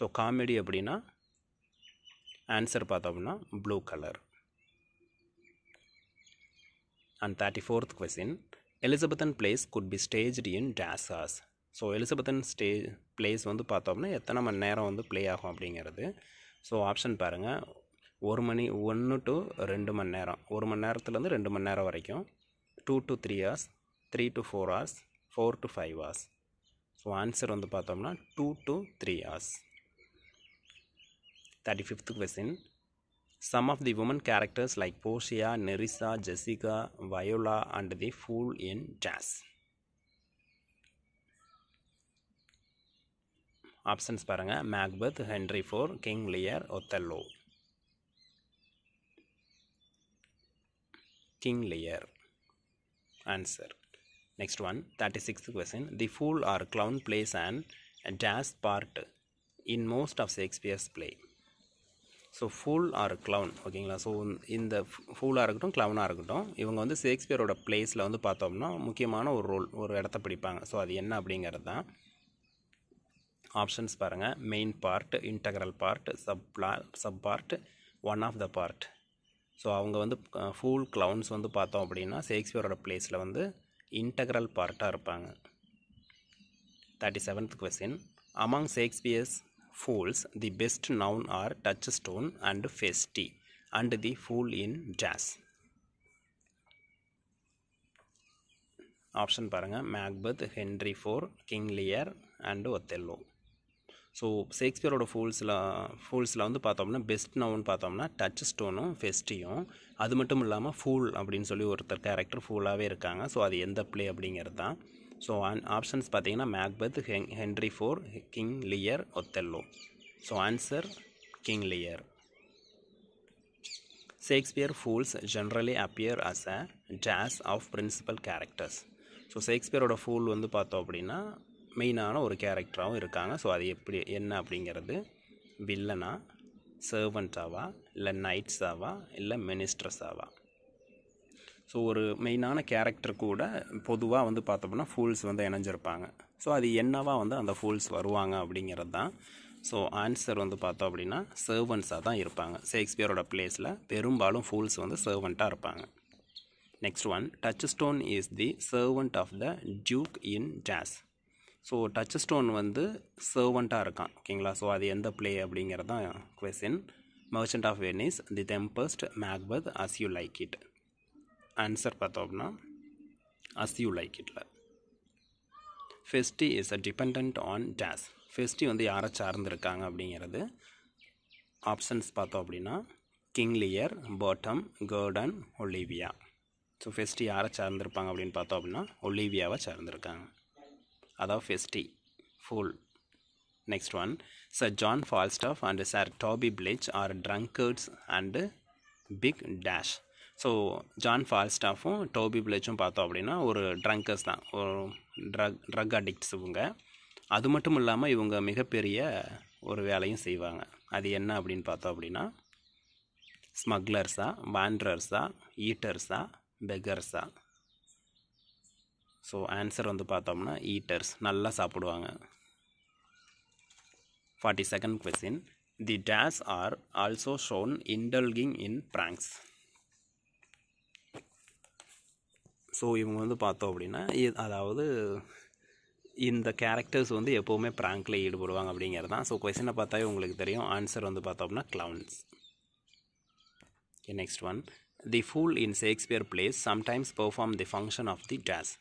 so comedy அப்படின்னா ஆன்சர் பார்த்தோம்னா blue colour and thirty fourth question Elizabethan plays could be staged in dash hours so Elizabethan stage plays வந்து பார்த்தோம்னா எத்தனை மணி நேரம் வந்து ப்ளே ஆகும் அப்படிங்கிறது ஸோ ஆப்ஷன் பாருங்கள் ஒரு மணி ஒன்று டு ரெண்டு மணி நேரம் ஒரு மணி நேரத்துலேருந்து ரெண்டு மணி நேரம் வரைக்கும் two to three hours three to four hours four to five hours so answer வந்து பார்த்தோம்னா two to three hours 35th question. Some of the woman characters like Portia, Nerissa, Jessica, Viola and the Fool in Jazz. Options paranga Macbeth, Henry IV, King Lear, Othello. King Lear. Answer. Next one, 36th question. The fool or clown plays an jazz part in most of Shakespeare's play. So fool or clown ஓகேங்களா so இந்த ஃபூலாக இருக்கட்டும் க்ளவுனாக இருக்கட்டும் இவங்க வந்து ஷேக்ஸ்பியரோட பிளேஸில் வந்து பார்த்தோம்னா முக்கியமான ஒரு ரோல் ஒரு இடத்த பிடிப்பாங்க ஸோ அது என்ன அப்படிங்கிறது தான் ஆப்ஷன்ஸ் பாருங்கள் main part integral part sub sub part one of the part so அவங்க வந்து ஃபுல் க்ளவுன்ஸ் வந்து பார்த்தோம் அப்படின்னா ஷேக்ஸ்பியரோட பிளேஸில் வந்து இன்டகரல் பார்ட்டாக இருப்பாங்க thirty seventh question among Shakespeare's fools the best best are Touchstone and Feste and the fool in dash option பாருங்கள் Macbeth Henry Four King Lear and Othello so ஷேக்ஸ்பியரோட ஃபூல்ஸில் ஃபூல்ஸில் வந்து பார்த்தோம்னா பெஸ்ட் நவுன் பார்த்தோம்னா டச் ஸ்டோனும் ஃபெஸ்டியும் அது மட்டும் இல்லாமல் ஃபூல் அப்படின்னு சொல்லி ஒருத்தர் கேரக்டர் ஃபூலாகவே இருக்காங்க ஸோ அது எந்த பிளே அப்படிங்கிறது தான் ஸோ ஆப்ஷன்ஸ் பார்த்தீங்கன்னா மேக்பெத் ஹெங் Henry Four King Lear Othello so answer King Lear Shakespeare fools generally appear as a jazz of principal characters so ஷேக்ஸ்பியரோட ஃபூல் வந்து பார்த்தோம் அப்படின்னா மெயினான ஒரு கேரக்டராகவும் இருக்காங்க ஸோ அது எப்படி என்ன அப்படிங்கிறது வில்லனா சர்வெண்ட்டாவா இல்லை நைட்ஸாவா இல்லை மினிஸ்ட்ரஸாவா ஸோ ஒரு மெயினான கேரக்டர் கூட பொதுவாக வந்து பார்த்தோம்னா ஃபூல்ஸ் வந்து இணைஞ்சிருப்பாங்க ஸோ அது என்னவாக வந்து அந்த ஃபூல்ஸ் வருவாங்க அப்படிங்கிறது தான் ஸோ ஆன்சர் வந்து பார்த்தோம் அப்படின்னா சர்வன்ஸாக தான் இருப்பாங்க ஷேக்ஸ்பியரோட பிளேஸில் பெரும்பாலும் ஃபூல்ஸ் வந்து சர்வெண்ட்டாக இருப்பாங்க next one Touchstone is the servant of the duke in dash so Touchstone வந்து சர்வெண்ட்டாக இருக்கான் ஓகேங்களா ஸோ அது எந்த பிளே அப்படிங்கிறது தான் question Merchant of Venice the Tempest Macbeth As you like It answer பார்த்தோம்னா அஸ் யூ லைக் இட்ல Feste is a depend on dash Feste வந்து யாரை சார்ந்திருக்காங்க அப்படிங்கிறது ஆப்ஷன்ஸ் பார்த்தோம் அப்படின்னா King Lear Bottom Gordon Olivia so Feste யாரை சார்ந்திருப்பாங்க அப்படின்னு பார்த்தோம் அப்படின்னா ஒலிவியாவை சார்ந்திருக்காங்க அதாவது Feste fool next one Sir John Falstaff and Sir Toby Belch are drunkards and big dash so John ஃபால்ஸ்டாஃபும் டோபி பிளேச்சும் பார்த்தோம் அப்படின்னா ஒரு ட்ரங்கர்ஸ் தான் ஒரு ட்ரக் ட்ரக் அடிக்ட்ஸ் இவங்க அது மட்டும் இல்லாமல் இவங்க மிகப்பெரிய ஒரு வேலையும் செய்வாங்க அது என்ன அப்படின்னு பார்த்தோம் அப்படின்னா ஸ்மக்லர்ஸா வாண்ட்ரர்ஸா ஈட்டர்ஸா பெகர்ஸா ஸோ ஆன்சர் வந்து பார்த்தோம்னா ஈட்டர்ஸ் நல்லா சாப்பிடுவாங்க forty second question the dash are also shown indulging in pranks so இவங்க வந்து பார்த்தோம் அப்படின்னா அதாவது இந்த கேரக்டர்ஸ் வந்து எப்போவுமே ப்ராங்கில் ஈடுபடுவாங்க அப்படிங்கிறது தான் ஸோ கொஸ்டினை பார்த்தாவே உங்களுக்கு தெரியும் ஆன்சர் வந்து பார்த்தோம் அப்படின்னா clowns next one the fool in Shakespeare plays sometimes perform the function of the dash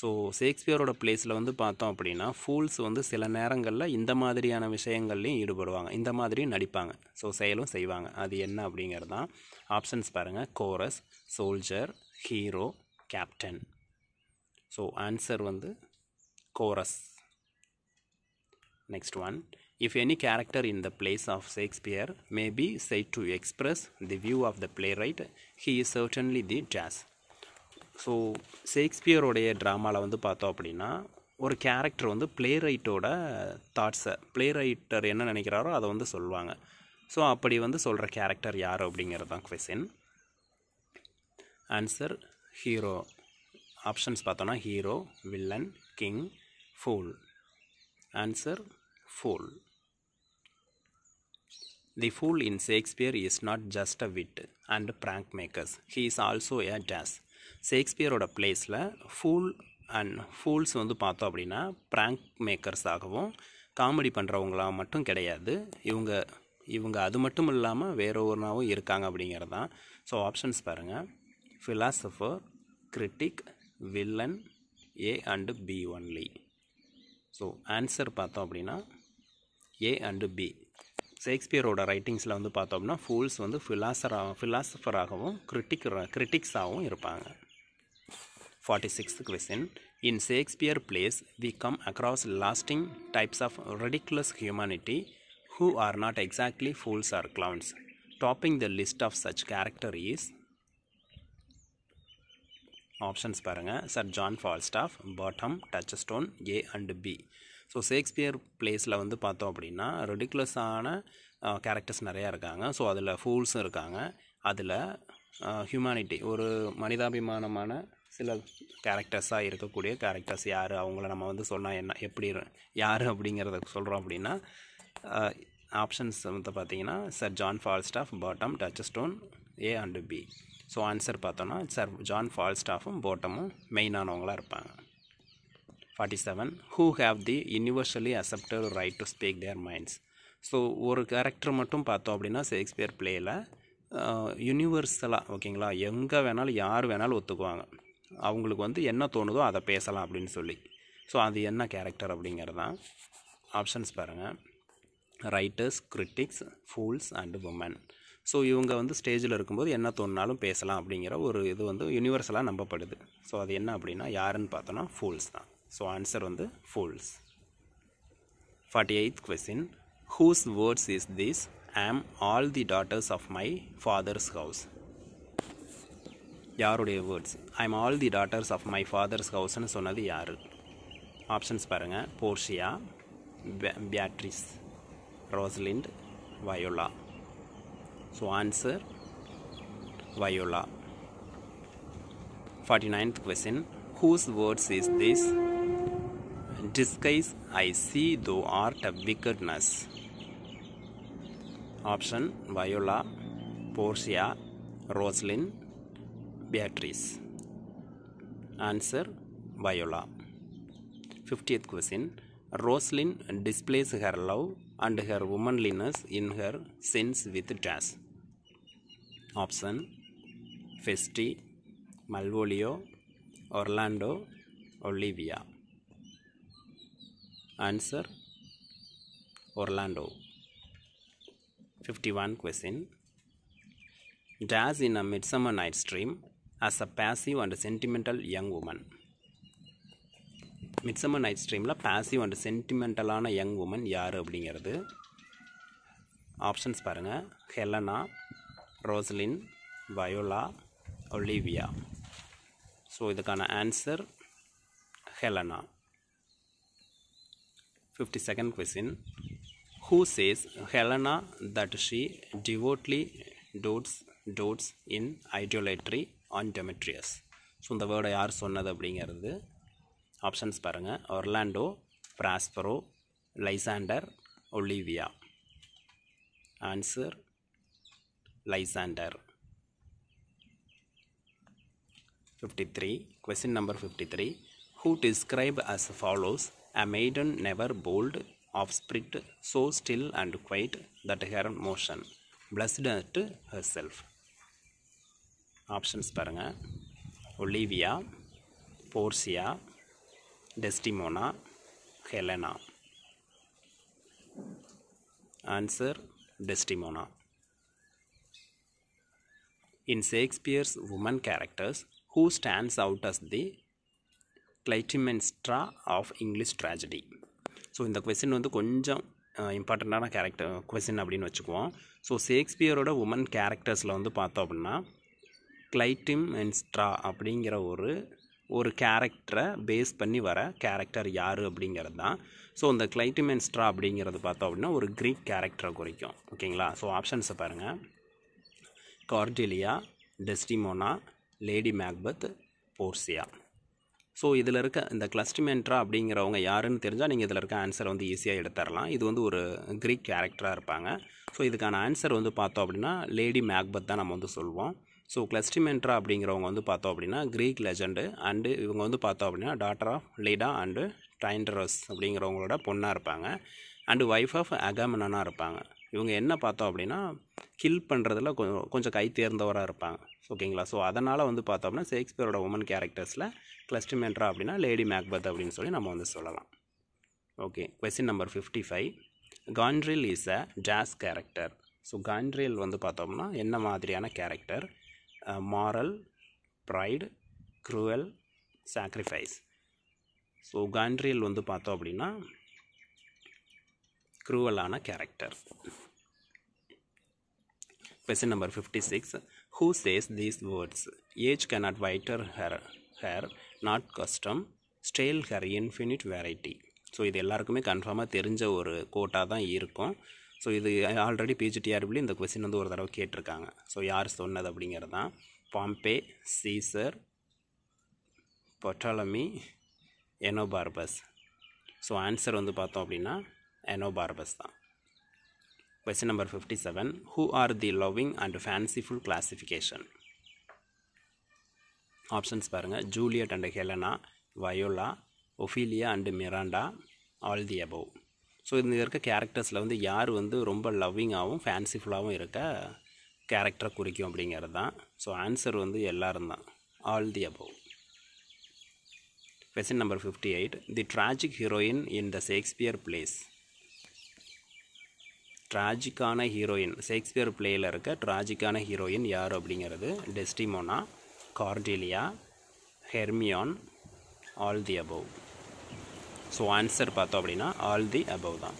so ஷேக்ஸ்பியரோட பிளேஸில் வந்து பார்த்தோம் அப்படின்னா ஃபூல்ஸ் வந்து சில நேரங்களில் இந்த மாதிரியான விஷயங்கள்லையும் ஈடுபடுவாங்க இந்த மாதிரியும் நடிப்பாங்க ஸோ செயலும் செய்வாங்க அது என்ன அப்படிங்கிறது தான் ஆப்ஷன்ஸ் பாருங்கள் chorus soldier hero captain so answer வந்து chorus next one if any character in the plays of Shakespeare may be said to express the view of the playwright he is certainly the dash so ஷேக்ஸ்பியருடைய ட்ராமாவில் வந்து பார்த்தோம் அப்படின்னா ஒரு character வந்து play ரைட்டோட தாட்ஸை play writer என்ன நினைக்கிறாரோ அதை வந்து சொல்லுவாங்க ஸோ அப்படி வந்து சொல்கிற கேரக்டர் யார் அப்படிங்கிறது தான் கொஷின் ஆன்சர் ஹீரோ ஆப்ஷன்ஸ் பார்த்தோன்னா hero villain king fool answer fool the fool in Shakespeare is not just a wit and prank makers he is also a dash ஷேக்ஸ்பியரோட பிளேஸில் ஃபூல் அண்ட் ஃபூல்ஸ் வந்து பார்த்தோம் அப்படின்னா prank மேக்கர்ஸாகவும் comedy பண்ணுறவங்களாக மட்டும் கிடையாது இவங்க இவங்க அது மட்டும் இல்லாமல் வேற ஒருனாவும் இருக்காங்க அப்படிங்கிறது தான் ஸோ ஆப்ஷன்ஸ் பாருங்கள் philosopher, critic villain A and B only so answer பார்த்தோம் அப்படின்னா ஏ அண்டு பி ஷேக்ஸ்பியரோட ரைட்டிங்ஸில் வந்து பார்த்தோம் அப்படின்னா ஃபூல்ஸ் வந்து ஃபிலாசராக ஃபிலாசபராகவும் கிரிட்டிக் கிரிட்டிக்ஸாகவும் இருப்பாங்க forty sixth question in Shakespeare plays we come across lasting types of ridiculous humanity who are not exactly fools or clowns topping the list of such character is options பாருங்கள் Sir John Falstaff Bottom Touchstone A and B so Shakespeare plays வந்து பார்த்தோம் அப்படின்னா ரெடிக்குலஸான characters நிறையா இருக்காங்க so அதில் ஃபூல்ஸும் இருக்காங்க அதில் humanity ஒரு மனிதாபிமானமான சில கேரக்டர்ஸாக இருக்கக்கூடிய கேரக்டர்ஸ் யார் அவங்கள நம்ம வந்து சொன்னால் என்ன எப்படி யார் அப்படிங்கிறத சொல்கிறோம் அப்படின்னா ஆப்ஷன்ஸ் வந்து பார்த்திங்கன்னா Sir John Falstaff Bottom Touchstone A and B so answer பார்த்தோன்னா ஆர் ஜான் ஃபால்ஸ்டாஃபும் போட்டமும் மெயினானவங்களாக இருப்பாங்க forty seven who have the universally accepted right to speak their minds so ஒரு கேரக்டர் மட்டும் பார்த்தோம் அப்படின்னா ஷேக்ஸ்பியர் பிளேயில் யூனிவர்சலாக ஓகேங்களா எங்கே வேணாலும் யார் வேணாலும் ஒத்துக்குவாங்க அவங்களுக்கு வந்து என்ன தோணுதோ அதை பேசலாம் அப்படின்னு சொல்லி ஸோ அது என்ன கேரக்டர் அப்படிங்கிறது தான் ஆப்ஷன்ஸ் பாருங்கள் writers critics fools and woman so இவங்க வந்து ஸ்டேஜில் இருக்கும்போது என்ன தோணுனாலும் பேசலாம் அப்படிங்கிற ஒரு இது வந்து யூனிவர்சலாக நம்பப்படுது ஸோ அது என்ன அப்படின்னா யாருன்னு பார்த்தோன்னா ஃபூல்ஸ் தான் ஸோ ஆன்சர் வந்து fools forty eighth question whose words is this am all the daughters of my father's house யாருடைய words I am all the daughters of my father's ஹவுஸ்னு சொன்னது யார் ஆப்ஷன்ஸ் பாருங்கள் Portia Beatrice Rosalind Viola So answer Viola. 49th question Whose words is this? Disguise I see thou art a wickedness. Option Viola, Portia, Rosalind, Beatrice. Answer Viola. 50th question Rosalind displays her love and her womanliness in her sins with jazz. Option Feste Malvolio Orlando Olivia answer Orlando fifty one question Jazz in a Midsummer Night Dream as a passive and sentimental young woman Midsummer night ஸ்ட்ரீமில் passive and சென்டிமெண்டலான young woman யார் அப்படிங்கிறது options பாருங்கள் Helena Rosalind Viola Olivia so இதுக்கான answer Helena fifty second question who says Helena that she devotedly dotes dotes in idolatry on Demetrius so இந்த வேர்டை யார் சொன்னது அப்படிங்கிறது ஆப்ஷன்ஸ் பாருங்கள் Orlando Prospero Lysander Olivia answer Lysander. 53. Question number 53. Who described as follows A maiden never bold, of spirit, so still and quiet that her motion, blessed at herself. Options பாருங்கள் Olivia, Portia Desdemona Helena. Answer: Desdemona in Shakespeare's woman characters, who stands out as the Clytemnestra of English tragedy so இந்த question வந்து கொஞ்சம் இம்பார்ட்டண்ட்டான character question அப்படின்னு வச்சுக்குவோம் so ஷேக்ஸ்பியரோட woman கேரக்டர்ஸில் வந்து பார்த்தோம் அப்படின்னா கிளைட்டிம் அண்ட் அப்படிங்கிற ஒரு ஒரு கேரக்டரை பேஸ் பண்ணி வர கேரக்டர் யார் அப்படிங்கிறது தான் ஸோ இந்த கிளைட்டிமென்ஸ்ட்ரா அப்படிங்கிறது பார்த்தோம் அப்படின்னா ஒரு க்ரீக் கேரக்டரை குறிக்கும் ஓகேங்களா ஸோ ஆப்ஷன்ஸை பாருங்கள் Cordelia Desdemona Lady Macbeth Portia so இதில் இருக்க இந்த கிளஸ்டிமெண்ட்ரா அப்படிங்கிறவங்க யாருன்னு தெரிஞ்சால் நீங்கள் இதில் இருக்க ஆன்சரை வந்து ஈஸியாக எடுத்துடலாம் இது வந்து ஒரு க்ரீக் கேரக்டராக இருப்பாங்க ஸோ இதுக்கான ஆன்சர் வந்து பார்த்தோம் அப்படின்னா லேடி மேக்பத் தான் நம்ம வந்து சொல்வோம் ஸோ கிளஸ்டிமெண்ட்ரா அப்படிங்கிறவங்க வந்து பார்த்தோம் அப்படின்னா க்ரீக் லெஜண்டு அண்டு இவங்க வந்து பார்த்தோம் அப்படின்னா daughter of Leda and Tyndareus அப்படிங்கிறவங்களோட பொண்ணாக இருப்பாங்க அண்டு ஒய்ஃப் ஆஃப் அகமனாக இருப்பாங்க இவங்க என்ன பார்த்தோம் அப்படின்னா கில் பண்ணுறதுல கொஞ்சம் கொஞ்சம் கை தேர்ந்தவராக இருப்பாங்க ஓகேங்களா ஸோ அதனால் வந்து பார்த்தோம் அப்படின்னா ஷேக்ஸ்பியரோட உமன் கேரக்டர்ஸில் கிளஸ்டிமெண்ட்ரா அப்படின்னா லேடி மேக்பத் அப்படின்னு சொல்லி நம்ம வந்து சொல்லலாம் okay question number fifty five Goneril is a dash character so Goneril வந்து பார்த்தோம்னா என்ன மாதிரியான character moral pride cruel sacrifice so Goneril வந்து பார்த்தோம் அப்படின்னா க்ரூவலான character question number fifty six who says these words age cannot wither her her not custom stale her infinite variety so இது எல்லாருக்குமே கன்ஃபார்மாக தெரிஞ்ச ஒரு கோட்டாக தான் இருக்கும் ஸோ இது ஆல்ரெடி பிஜிடிஆர்பிள் இந்த கொஸ்டின் வந்து ஒரு தடவை கேட்டிருக்காங்க ஸோ யார் சொன்னது அப்படிங்கிறது தான் Pompey Caesar Ptolemy Enobarbus so answer வந்து பார்த்தோம் அப்படின்னா Enobarba's தான் question number fifty seven who are the loving and fanciful classification options பாருங்கள் Juliet and Helena Viola Ophelia and Miranda all the above so இந்த இருக்க கேரக்டர்ஸில் வந்து யார் வந்து ரொம்ப லவ்விங்காகவும் ஃபேன்சிஃபுல்லாகவும் இருக்க கேரக்டரை குறிக்கும் அப்படிங்கிறது தான் ஸோ ஆன்சர் வந்து எல்லாரும் தான் all the above question number fifty eight the tragic heroine in the Shakespeare plays ட்ராஜிக்கான ஹீரோயின் ஷேக்ஸ்பியர் பிளேயில் இருக்க ட்ராஜிக்கான ஹீரோயின் யார் அப்படிங்கிறது Desdemona Cordelia Hermione all the above so answer பார்த்தோம் அப்படின்னா ஆல் தி அபவ் தான்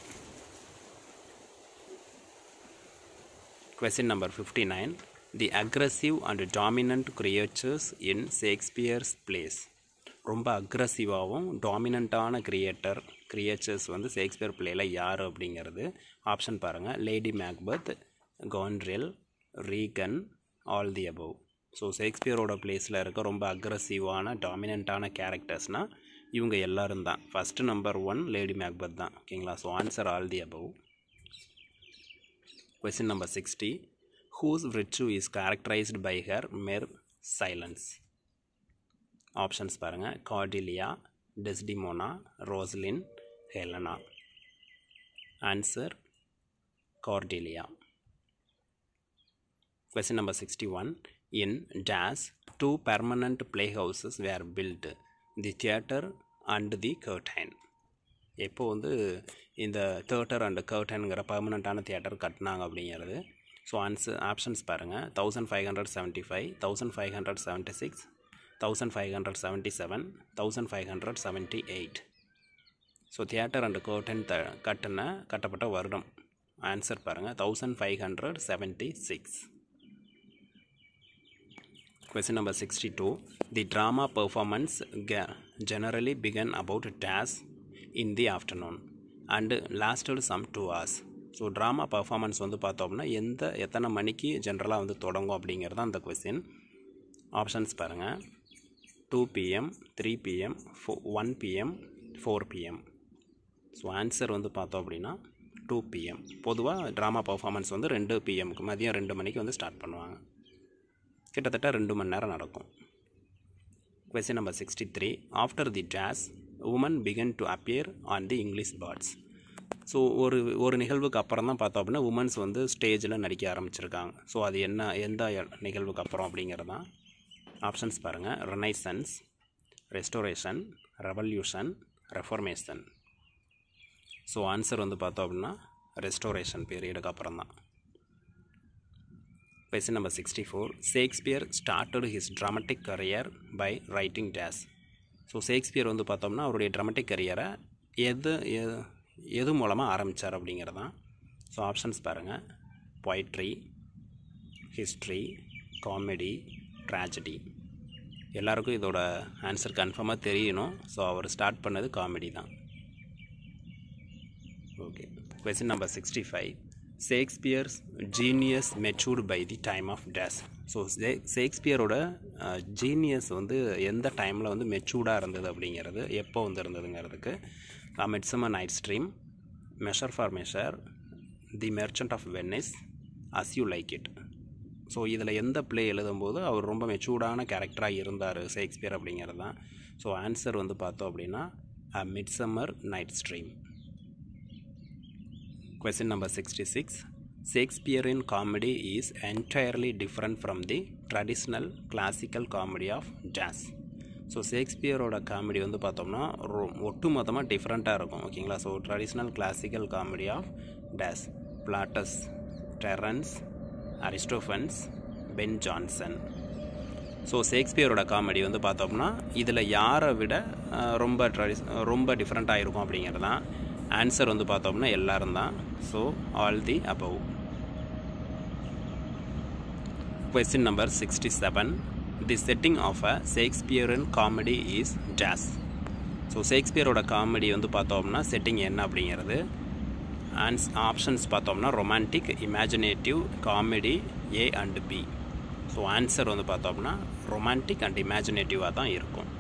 question number fifty nine the aggressive and dominant creators in Shakespeare's plays ரொம்ப அக்ரஸிவாகவும் டாமினண்ட்டான கிரியேட்டர் கிரியேச்சர்ஸ் வந்து ஷேக்ஸ்பியர் பிளேயில் யார் அப்படிங்கிறது ஆப்ஷன் பாருங்கள் lady Macbeth Goneril Regan all the above so ஷேக்ஸ்பியரோட பிளேஸில் இருக்க ரொம்ப அக்ரஸிவான டாமினண்ட்டான கேரக்டர்ஸ்னால் இவங்க எல்லோரும் தான் first number one lady Macbeth தான் ஓகேங்களா so answer all the above question number sixty whose virtue is characterized by her mere silence options பாருங்கள் Cordelia Desdemona Rosalind Helena. Answer Cordelia. Question number 61. In Das, two permanent playhouses were built, the theatre and the curtain. எப்போ வந்து இந்த theatre and கர்டனுங்கிற பர்மனண்ட்டான theatre கட்டினாங்க அப்படிங்கிறது so answer options பாருங்கள் thousand five hundred seventy five thousand five hundred seventy six thousand five hundred seventy seven thousand five hundred seventy eight so theatre and curtain the கட்டின கட்டப்பட்ட வருடம் answer பாருங்கள் thousand five hundred seventy six number sixty two the drama performance கெ generally began about days in the afternoon and lasted some two hours so drama performance வந்து பார்த்தோம் அப்படின்னா எந்த எத்தனை மணிக்கு ஜென்ரலாக வந்து தொடங்கும் அப்படிங்கிறது தான் அந்த கொஸ்டின் ஆப்ஷன்ஸ் பாருங்கள் two PM three PM four one PM four PM so answer வந்து பார்த்தோம் அப்படின்னா டூ பிஎம் பொதுவாக ட்ராமா பர்ஃபாமன்ஸ் வந்து ரெண்டு பிஎம்க்கு மதியம் ரெண்டு மணிக்கு வந்து ஸ்டார்ட் பண்ணுவாங்க கிட்டத்தட்ட ரெண்டு மணி நேரம் நடக்கும் question number sixty three after the dash women began to appear on the English boards so ஒரு ஒரு நிகழ்வுக்கு அப்புறம் தான் பார்த்தோம் அப்படின்னா உமன்ஸ் வந்து ஸ்டேஜில் நடிக்க ஆரம்பிச்சிருக்காங்க ஸோ அது என்ன எந்த நிகழ்வுக்கு அப்புறம் அப்படிங்கிறது தான் ஆப்ஷன்ஸ் பாருங்கள் Renaissance Restoration revolution Reformation so answer வந்து பார்த்தோம் அப்படின்னா ரெஸ்டோரேஷன் பீரியடுக்கு அப்புறம் தான் question number sixty four Shakespeare started his dramatic career by writing dash so Shakespeare வந்து பார்த்தோம்னா அவருடைய ட்ராமட்டிக் கரியரை எது எது மூலமாக ஆரம்பித்தார் அப்படிங்கிறது தான் ஸோ ஆப்ஷன்ஸ் பாருங்கள் பொய்ட்ரி ஹிஸ்ட்ரி காமெடி ட்ராஜடி எல்லாருக்கும் இதோட ஆன்சர் கன்ஃபார்மாக தெரியணும் ஸோ அவர் ஸ்டார்ட் பண்ணது காமெடி தான் Okay. Number sixty five Shakespeare's genius matured by the time of dash so ஷேக்ஸ்பியரோட ஜீனியஸ் வந்து எந்த டைமில் வந்து மெச்சூர்டாக இருந்தது அப்படிங்கிறது எப்போ வந்து இருந்ததுங்கிறதுக்கு Midsummer night dream measure for measure the merchant of Venice as you like it so இதில் எந்த பிளே எழுதும்போது அவர் ரொம்ப மெச்சூர்டான கேரக்டராக இருந்தார் ஷேக்ஸ்பியர் அப்படிங்கிறது தான் ஸோ ஆன்சர் வந்து பார்த்தோம் அப்படின்னா a Midsummer night dream Question number 66. Shakespearean comedy is entirely different from the traditional classical comedy of jazz. So ஷேக்ஸ்பியரோட காமெடி வந்து பார்த்தோம்னா ரொ ஒட்டு மொத்தமாக டிஃப்ரெண்ட்டாக இருக்கும் ஓகேங்களா so traditional classical comedy of dash Plautus Terence Aristophanes Ben Jonson so ஷேக்ஸ்பியரோட காமெடி வந்து பார்த்தோம்னா இதில் யாரை விட ரொம்ப ட்ரெடிஷ் ரொம்ப டிஃப்ரெண்ட்டாக இருக்கும் அப்படிங்கிறது தான் ஆன்சர் வந்து பார்த்தோம்னா எல்லாரும் தான் so all the above question number sixty seven the setting of a ஷேக்ஸ்பியரின் காமெடி இஸ் ஜாஸ் ஸோ ஷேக்ஸ்பியரோட காமெடி வந்து பார்த்தோம்னா செட்டிங் என்ன அப்படிங்கிறது ஆன்ஸ் ஆப்ஷன்ஸ் பார்த்தோம்னா romantic imaginative comedy A and B so answer வந்து பார்த்தோம்னா ரொமான்டிக் அண்ட் இமேஜினேட்டிவாக தான் இருக்கும்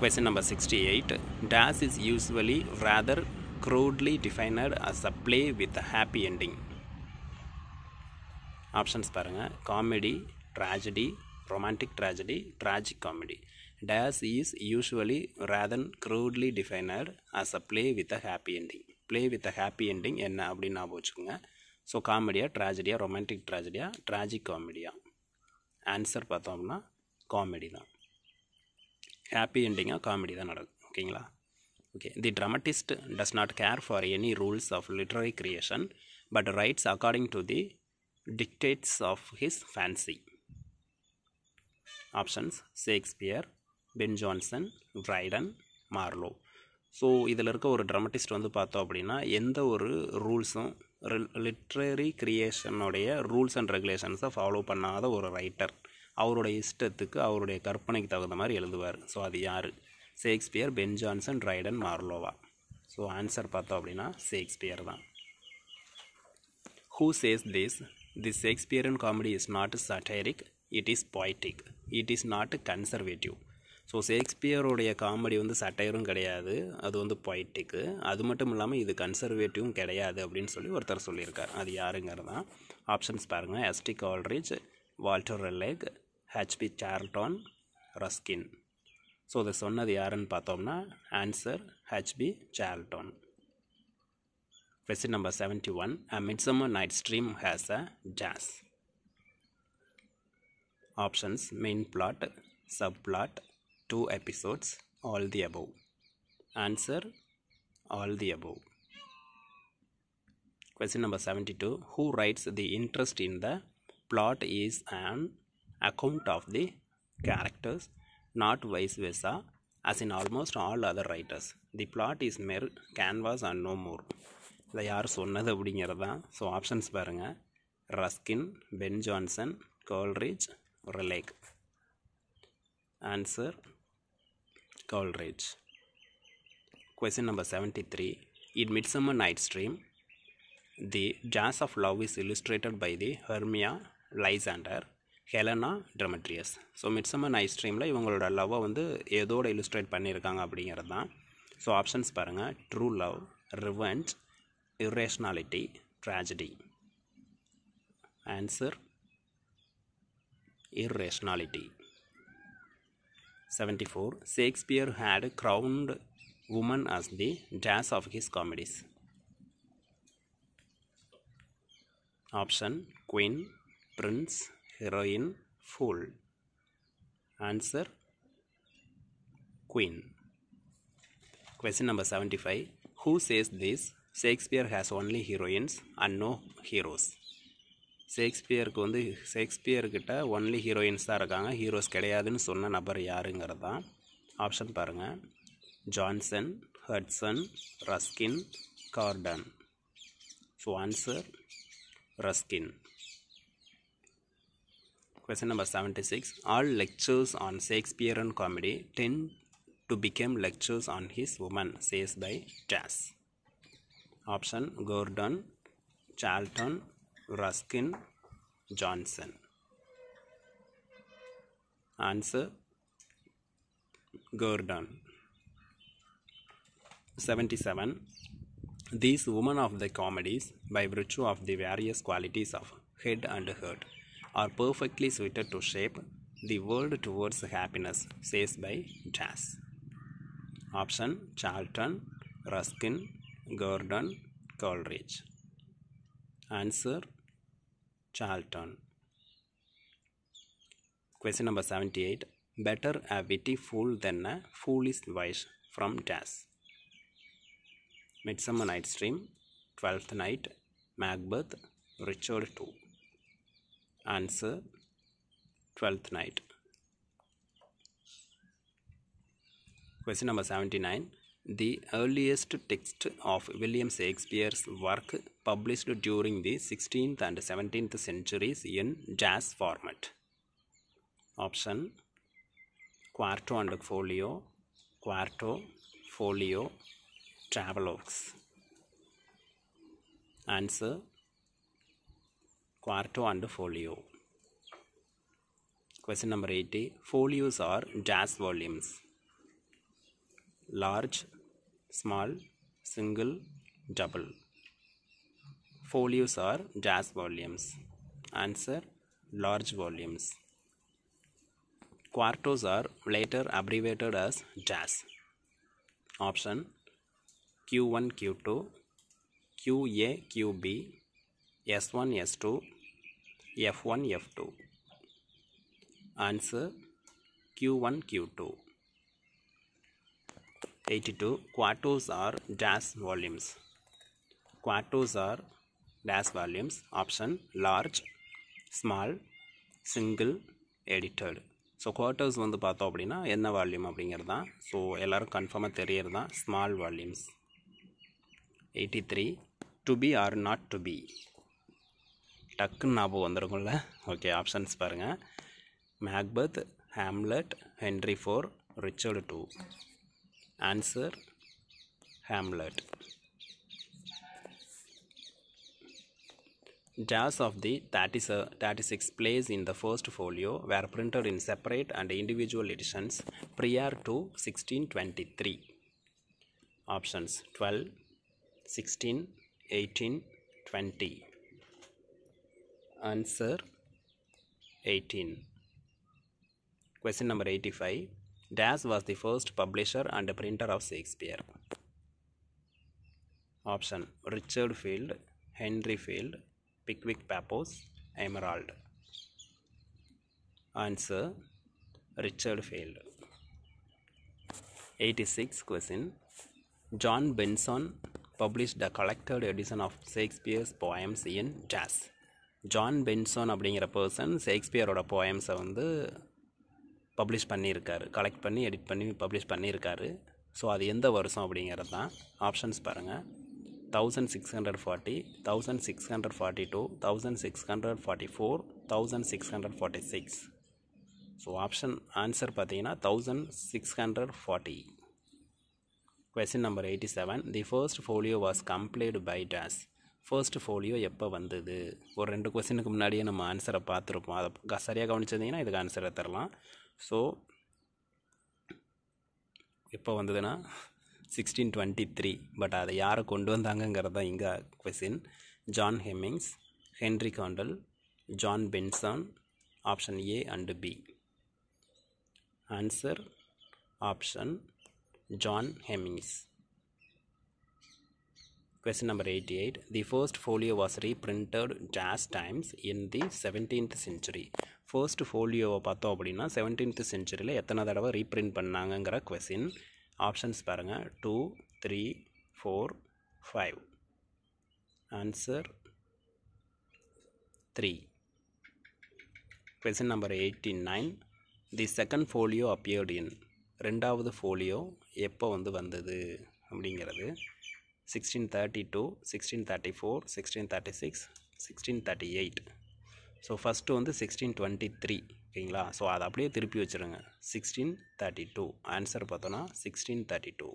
Question number 68. Das is usually rather crudely defined as a play with a happy ending. Options பாருங்கள் comedy tragedy romantic tragedy tragic comedy dash is usually rather crudely defined as a play with a happy ending play with a happy ending என்ன அப்படின்னு ஞாபகம் வச்சுக்கோங்க so காமெடியாக ட்ராஜடியா romantic ட்ராஜடியா tragic காமெடியா answer பார்த்தோம்னா காமெடி தான் ஹாப்பி எண்டிங்காக காமெடி தான் நடக்கும் ஓகேங்களா okay the dramatist does not care for any rules of literary creation but writes according to the dictates of his fancy options Shakespeare Ben Jonson Dryden Marlowe so இதில் இருக்க ஒரு dramatist வந்து பார்த்தோம் அப்படின்னா எந்த ஒரு ரூல்ஸும் லிட்ரரி கிரியேஷனுடைய ரூல்ஸ் அண்ட் ரெகுலேஷன்ஸை ஃபாலோ பண்ணாத ஒரு ரைட்டர் அவருடைய இஷ்டத்துக்கு அவருடைய கற்பனைக்கு தகுந்த மாதிரி எழுதுவார் ஸோ அது யார் ஷேக்ஸ்பியர் பென் ஜான்சன் ட்ரைடன் மார்லோவா ஸோ ஆன்சர் பார்த்தோம் அப்படின்னா ஷேக்ஸ்பியர் தான் who says this the Shakespearean comedy is not satiric it is poetic it is not conservative so ஷேக்ஸ்பியருடைய காமெடி வந்து சட்டையரும் கிடையாது அது வந்து பொய்டிக்கு அது மட்டும் இல்லாமல் இது கன்சர்வேட்டிவும் கிடையாது அப்படின்னு சொல்லி ஒருத்தர் சொல்லியிருக்கார் அது யாருங்கிறதான் ஆப்ஷன்ஸ் பாருங்கள் ST Coleridge Walter Raleigh HB Charlton Ruskin so இதை சொன்னது யாருன்னு பார்த்தோம்னா answer HB Charlton Question number 71 A Midsummer Night's Dream has a jazz. Options Main plot, subplot, two episodes, all the above. Answer All the above. Question number 72 Who writes the interest in the plot is an account of the characters, not vice versa, as in almost all other writers. The plot is mere canvas and no more. இதை யார் சொன்னது அப்படிங்கிறது தான் so options பாருங்கள் Ruskin Ben Jonson Coleridge Raleigh answer Coleridge question number seventy three in Midsummer night dream the dash of love is illustrated by the Hermia Lysander Helena Demetrius so Midsummer night ஸ்ட்ரீமில் இவங்களோட லவ்வை வந்து எதோட illustrate பண்ணியிருக்காங்க அப்படிங்கிறது தான் so options பாருங்கள் true love revenge irrationality tragedy answer irrationality seventy four Shakespeare had crowned women as the dash of his comedies option queen Prince heroine full answer queen question number number five who says this Shakespeare has only heroines and no heroes ஷேக்ஸ்பியருக்கு வந்து ஷேக்ஸ்பியர்கிட்ட only heroines தான் இருக்காங்க heroes கிடையாதுன்னு சொன்ன நபர் யாருங்கிறது தான் ஆப்ஷன் பாருங்கள் Johnson Hudson Ruskin Gordon so answer Ruskin Question number 76. All lectures on Shakespearean comedy tend to become lectures on his woman, says by Tass. Option Gordon, Charlton, Ruskin, Johnson. Answer Gordon. 77. These women of the comedies, by virtue of the various qualities of head and heart, are perfectly suited to shape the world towards happiness, says by Jazz. Option Charlton, Ruskin, Gordon, Coleridge. Answer Charlton. Question number 78 Better a witty fool than a foolish wise from Jazz. Midsummer Night's Dream, Twelfth Night, Macbeth, Richard II answer 12th night. Question number 79. The earliest text of William Shakespeare's work published during the 16th and 17th centuries in jazz format. Option Quarto and Folio, Quarto, Folio, Travelogues. Answer quarto and folio. Question number 80. Folios are jazz volumes. Large, small, single, double. Folios are jazz volumes. Answer large volumes. Quartos are later abbreviated as jazz. Option Q1, Q2, QA, QB, S1, S2, F1, F2. Answer Q1, Q2. 82. Quartos are dash volumes. Quartos are dash volumes. Option large, small, single, edited. So quarters வந்து பார்த்தோம் அப்படின்னா என்ன volume அப்படிங்கிறது தான் so எல்லோரும் கன்ஃபார்மாக தெரியறது தான் small volumes eighty three to be or not to be டக்குன்னு ஞாபகம் வந்துருக்கும்ல ஓகே ஆப்ஷன்ஸ் பாருங்கள் Macbeth Hamlet Henry four Richard two answer Hamlet dash of the thirty ச thirty six plays in the first folio were printed in separate and individual editions prior to sixteen twenty three options twelve sixteen eighteen twenty Answer 18. Question number 85. Das was the first publisher and printer of Shakespeare. Option Richard Field, Henry Field, Pickwick Papos, Emerald. Answer Richard Field. 86 question John Benson published a collected edition of Shakespeare's poems in jazz. John Benson அப்படிங்கிற person ஷேக்ஸ்பியரோட போயம்ஸை வந்து publish பண்ணியிருக்காரு collect பண்ணி edit பண்ணி publish பண்ணியிருக்காரு so அது எந்த வருஷம் அப்படிங்கிறது தான் ஆப்ஷன்ஸ் பாருங்கள் thousand six hundred forty thousand six hundred forty two thousand six hundred forty four thousand six hundred forty six so option answer பார்த்தீங்கன்னா thousand six hundred forty question number eighty seven the first folio was complete by dash first folio எப்போ வந்தது ஒரு ரெண்டு கொஸ்டினுக்கு முன்னாடியே நம்ம ஆன்சரை பார்த்துருப்போம் அதை சரியாக கவனிச்சிருந்தீங்கன்னா இதுக்கு ஆன்சரை தரலாம் ஸோ எப்போ வந்ததுன்னா சிக்ஸ்டீன் டுவெண்ட்டி த்ரீ பட் அதை யாரை கொண்டு வந்தாங்கங்கிறது தான் இங்கே question John Hemings Henry Condell John Benson option A and B answer option John Hemings number eighty eight the first folio was reprinted ஜாஸ் times in the seventeenth century first ஃபோலியோவை பார்த்தோம் அப்படின்னா செவன்டீன்த் செஞ்சுரியில் எத்தனை தடவை ரீப்ரிண்ட் பண்ணாங்கங்கிற question options பாருங்கள் two three four five answer three question number eighty nine the second folio appeared in ரெண்டாவது ஃபோலியோ எப்போ வந்து வந்தது அப்படிங்கிறது sixteen thirty two sixteen thirty four sixteen thirty six sixteen thirty eight so first வந்து sixteen twenty three ஓகேங்களா so அதை அப்படியே திருப்பி வச்சுருங்க சிக்ஸ்டீன் தேர்ட்டி டூ ஆன்சர் பார்த்தோன்னா sixteen thirty two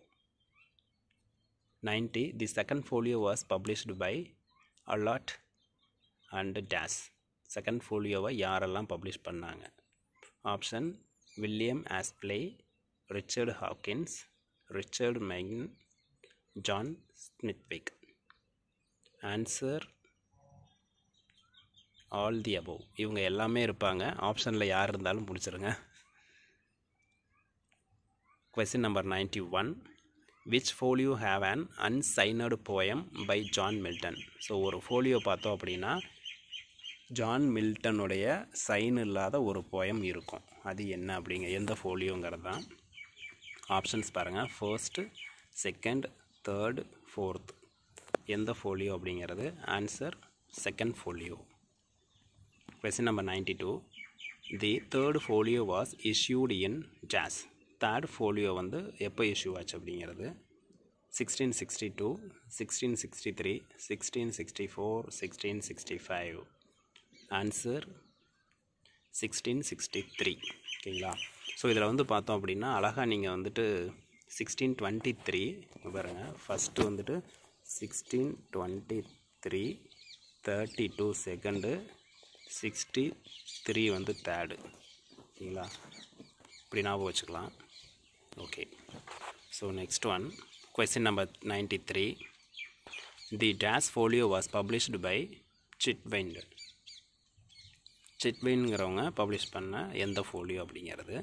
ninety the second folio was published by Allot and dash second ஃபோலியோவை யாரெல்லாம் publish பண்ணாங்க option William Aspley Richard Hawkins Richard Meighen John Smethwick answer all the above இவங்க எல்லாமே இருப்பாங்க ஆப்ஷனில் யார் இருந்தாலும் பிடிச்சிருங்க question number ninety one which folio have an unsigned poem by John Milton so ஒரு ஃபோலியோ பார்த்தோம் அப்படின்னா ஜான் மில்டனுடைய சைன் இல்லாத ஒரு போயம் இருக்கும் அது என்ன அப்படிங்க எந்த ஃபோலியோங்கிறது தான் ஆப்ஷன்ஸ் பாருங்கள் ஃபர்ஸ்ட்டு செகண்ட் தேர்டு ஃபோர்த் எந்த ஃபோலியோ அப்படிங்கிறது answer second folio question number ninety two the third folio was issued in dash third folio வந்து எப்போ இஷ்யூ ஆச்சு அப்படிங்கிறது sixteen sixty two sixteen sixty three sixteen sixty four sixteen sixty five answer sixteen sixty three ஓகேங்களா so இதில் வந்து பார்த்தோம் அப்படின்னா அழகாக நீங்கள் வந்துட்டு சிக்ஸ்டீன் டுவெண்ட்டி த்ரீ பாருங்கள் ஃபஸ்ட்டு வந்துட்டு sixteen twenty three thirty two second sixty three வந்து தேர்டு சரிங்களா இப்படி ஞாபகம் வச்சுக்கலாம் okay so next one question number ninety three the days folio was published by Chetwinde சிட்வைன்ங்கிறவங்க பப்ளிஷ் பண்ண எந்த ஃபோலியோ அப்படிங்கிறது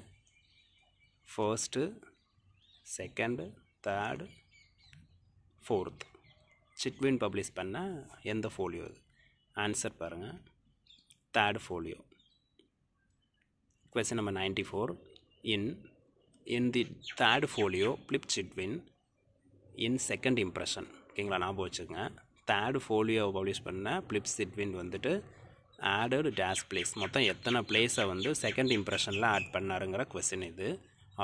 first second third fourth Chetwinde publish பண்ண எந்த ஃபோலியோ இது ஆன்சர் பாருங்கள் third folio question number ninety four in in the third folio Philip Chetwinde in second impression ஓகேங்களா ஞாபகம் வச்சுக்கோங்க தேர்டு ஃபோலியோ பப்ளிஷ் பண்ண பிளிப் சிட்வின் வந்துட்டு ஆடடு டேஷ் பிளேஸ் மொத்தம் எத்தனை பிளேஸை வந்து செகண்ட் இம்ப்ரெஷனில் ஆட் பண்ணாருங்கிற கொஸ்டின் இது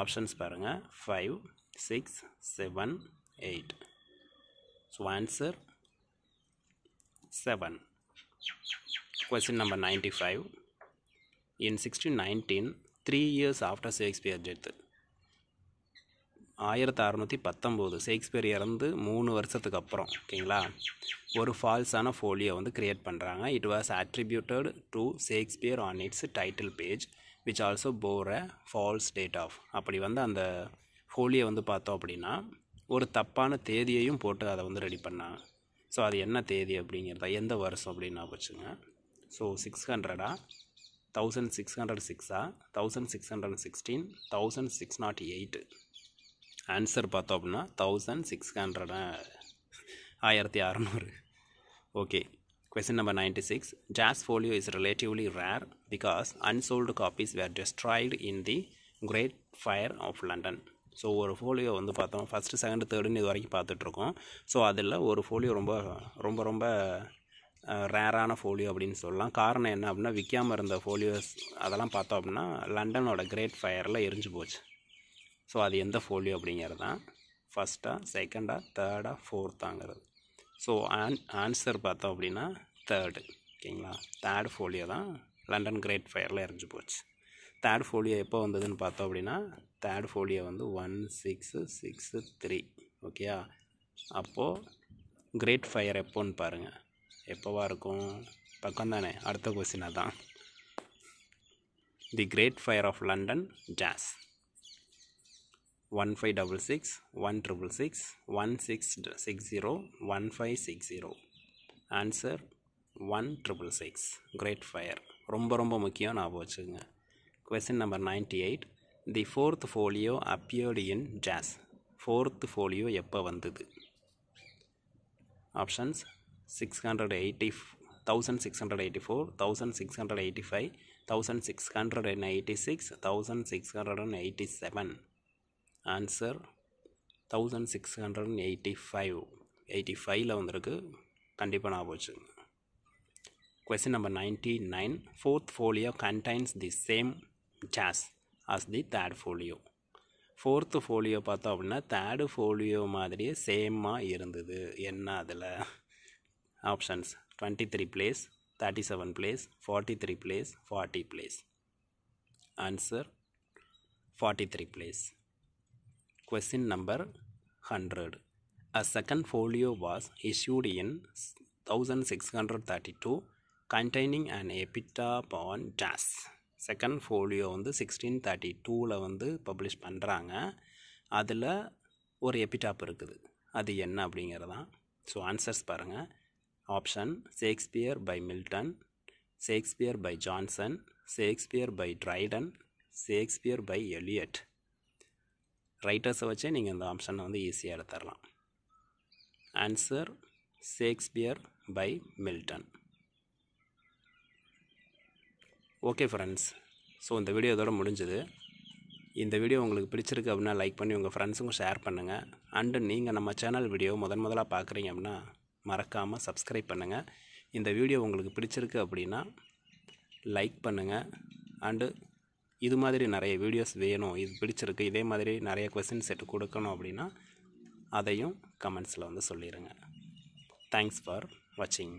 ஆப்ஷன்ஸ் பாருங்கள் five six seven eight so answer seven ninety five in sixteen nineteen three years after Shakespeare death ஆயிரத்தி அறநூற்றி பத்தொம்போது ஷேக்ஸ்பியர் இறந்து மூணு வருஷத்துக்கு அப்புறம் ஓகேங்களா ஒரு ஃபால்ஸான ஃபோலியோ வந்து க்ரியேட் பண்ணுறாங்க it was attributed to Shakespeare on its title page which also bore a false date of அப்படி வந்து அந்த ஹோலியை வந்து பார்த்தோம் அப்படின்னா ஒரு தப்பான தேதியையும் போட்டு அதை வந்து ரெடி பண்ணாங்க ஸோ அது என்ன தேதி அப்படிங்கிறதா எந்த வருஷம் அப்படின்னு போச்சுங்க ஸோ சிக்ஸ் ஹண்ட்ரடா தௌசண்ட் சிக்ஸ் ஹண்ட்ரட் சிக்ஸா thousand six hundred sixteen thousand six not eight answer பார்த்தோம் அப்படின்னா தௌசண்ட் சிக்ஸ் ஹண்ட்ரட் ஆயிரத்தி அறநூறு okay Question number 96 Jazz folio is relatively rare because unsold copies were destroyed in the Great Fire of London. So ஒரு folio வந்து பார்த்தோம் first second தேர்டுன்னு இது வரைக்கும் பார்த்துட்ருக்கோம் ஸோ அதில் ஒரு ஃபோலியோ ரொம்ப ரொம்ப ரொம்ப ரேரான ஃபோலியோ அப்படின்னு சொல்லலாம் காரணம் என்ன அப்படின்னா விற்காமல் இருந்த ஃபோலியோஸ் அதெல்லாம் பார்த்தோம் அப்படின்னா லண்டனோட கிரேட் ஃபயரில் எரிஞ்சு போச்சு ஸோ அது எந்த ஃபோலியோ அப்படிங்கிறது தான் ஃபஸ்ட்டாக செகண்டாக தேர்டாக ஃபோர்த்தாங்கிறது ஸோ ஆன் ஆன்சர் பார்த்தோம் அப்படின்னா தேர்டு ஓகேங்களா தேர்டு ஃபோலியோ தான் லண்டன் கிரேட் ஃபயரில் எரிஞ்சு போச்சு தேர்ட் ஃபோலியோ எப்போ வந்ததுன்னு பார்த்தோம் அப்படின்னா தேர்ட் ஃபோலியோ வந்து ஒன் சிக்ஸு சிக்ஸு த்ரீ ஓகேயா அப்போது கிரேட் ஃபயர் எப்போன்னு பாருங்கள் எப்போவா இருக்கும் பக்கம் தானே அடுத்த கொஸ்டினாக தான் the great fire of London was one five double six one triple six one six six zero one five six zero answer one triple six great fire ரொம்ப ரொம்ப முக்கியம் ஞாபகம் வச்சுக்கோங்க question number ninety eight the fourth folio appeared in was fourth folio எப்போ வந்தது options six hundred eighty thousand six hundred eighty four thousand six hundred eighty five thousand six hundred and eighty six thousand six hundred and eighty seven answer thousand six hundred and eighty five eighty ஃபைவ்ல வந்திருக்கு கண்டிப்பாக நான் போச்சு question number ninety nine fourth folio contains the same was as the third folio fourth folio பார்த்தோம் அப்படின்னா third folio மாதிரியே சேமாக இருந்தது என்ன அதில் options twenty three plays thirty seven plays forty three plays forty plays answer forty three plays question number hundred a second folio 100. A in thousand six hundred thirty two containing and epitaph on jazz. Second folio வந்து sixteen thirty டூவில் வந்து publish பண்ணுறாங்க அதில் ஒரு எபிடாப் இருக்குது அது என்ன அப்படிங்கிறதான் ஸோ ஆன்சர்ஸ் பாருங்கள் option Shakespeare by Milton Shakespeare by Johnson Shakespeare by Dryden Shakespeare by Eliot ரைட்டர்ஸை வச்சே நீங்கள் இந்த ஆப்ஷனை வந்து ஈஸியாக எடுத்துடலாம் answer Shakespeare by Milton okay friends so இந்த வீடியோ இதோட முடிஞ்சுது இந்த வீடியோ உங்களுக்கு பிடிச்சிருக்கு அப்படின்னா லைக் பண்ணி உங்கள் ஃப்ரெண்ட்ஸுக்கும் ஷேர் பண்ணுங்கள் அண்டு நீங்கள் நம்ம சேனல் வீடியோ முதன் முதலாக பார்க்குறீங்க அப்படின்னா மறக்காமல் சப்ஸ்கிரைப் பண்ணுங்கள் இந்த வீடியோ உங்களுக்கு பிடிச்சிருக்கு அப்படின்னா லைக் பண்ணுங்கள் அண்டு இது மாதிரி நிறைய வீடியோஸ் வேணும் இது பிடிச்சிருக்கு இதே மாதிரி நிறைய கொஸ்டின் செட்டு கொடுக்கணும் அப்படின்னா அதையும் கமெண்ட்ஸில் வந்து சொல்லிடுங்க தேங்க்ஸ் ஃபார் வாட்சிங்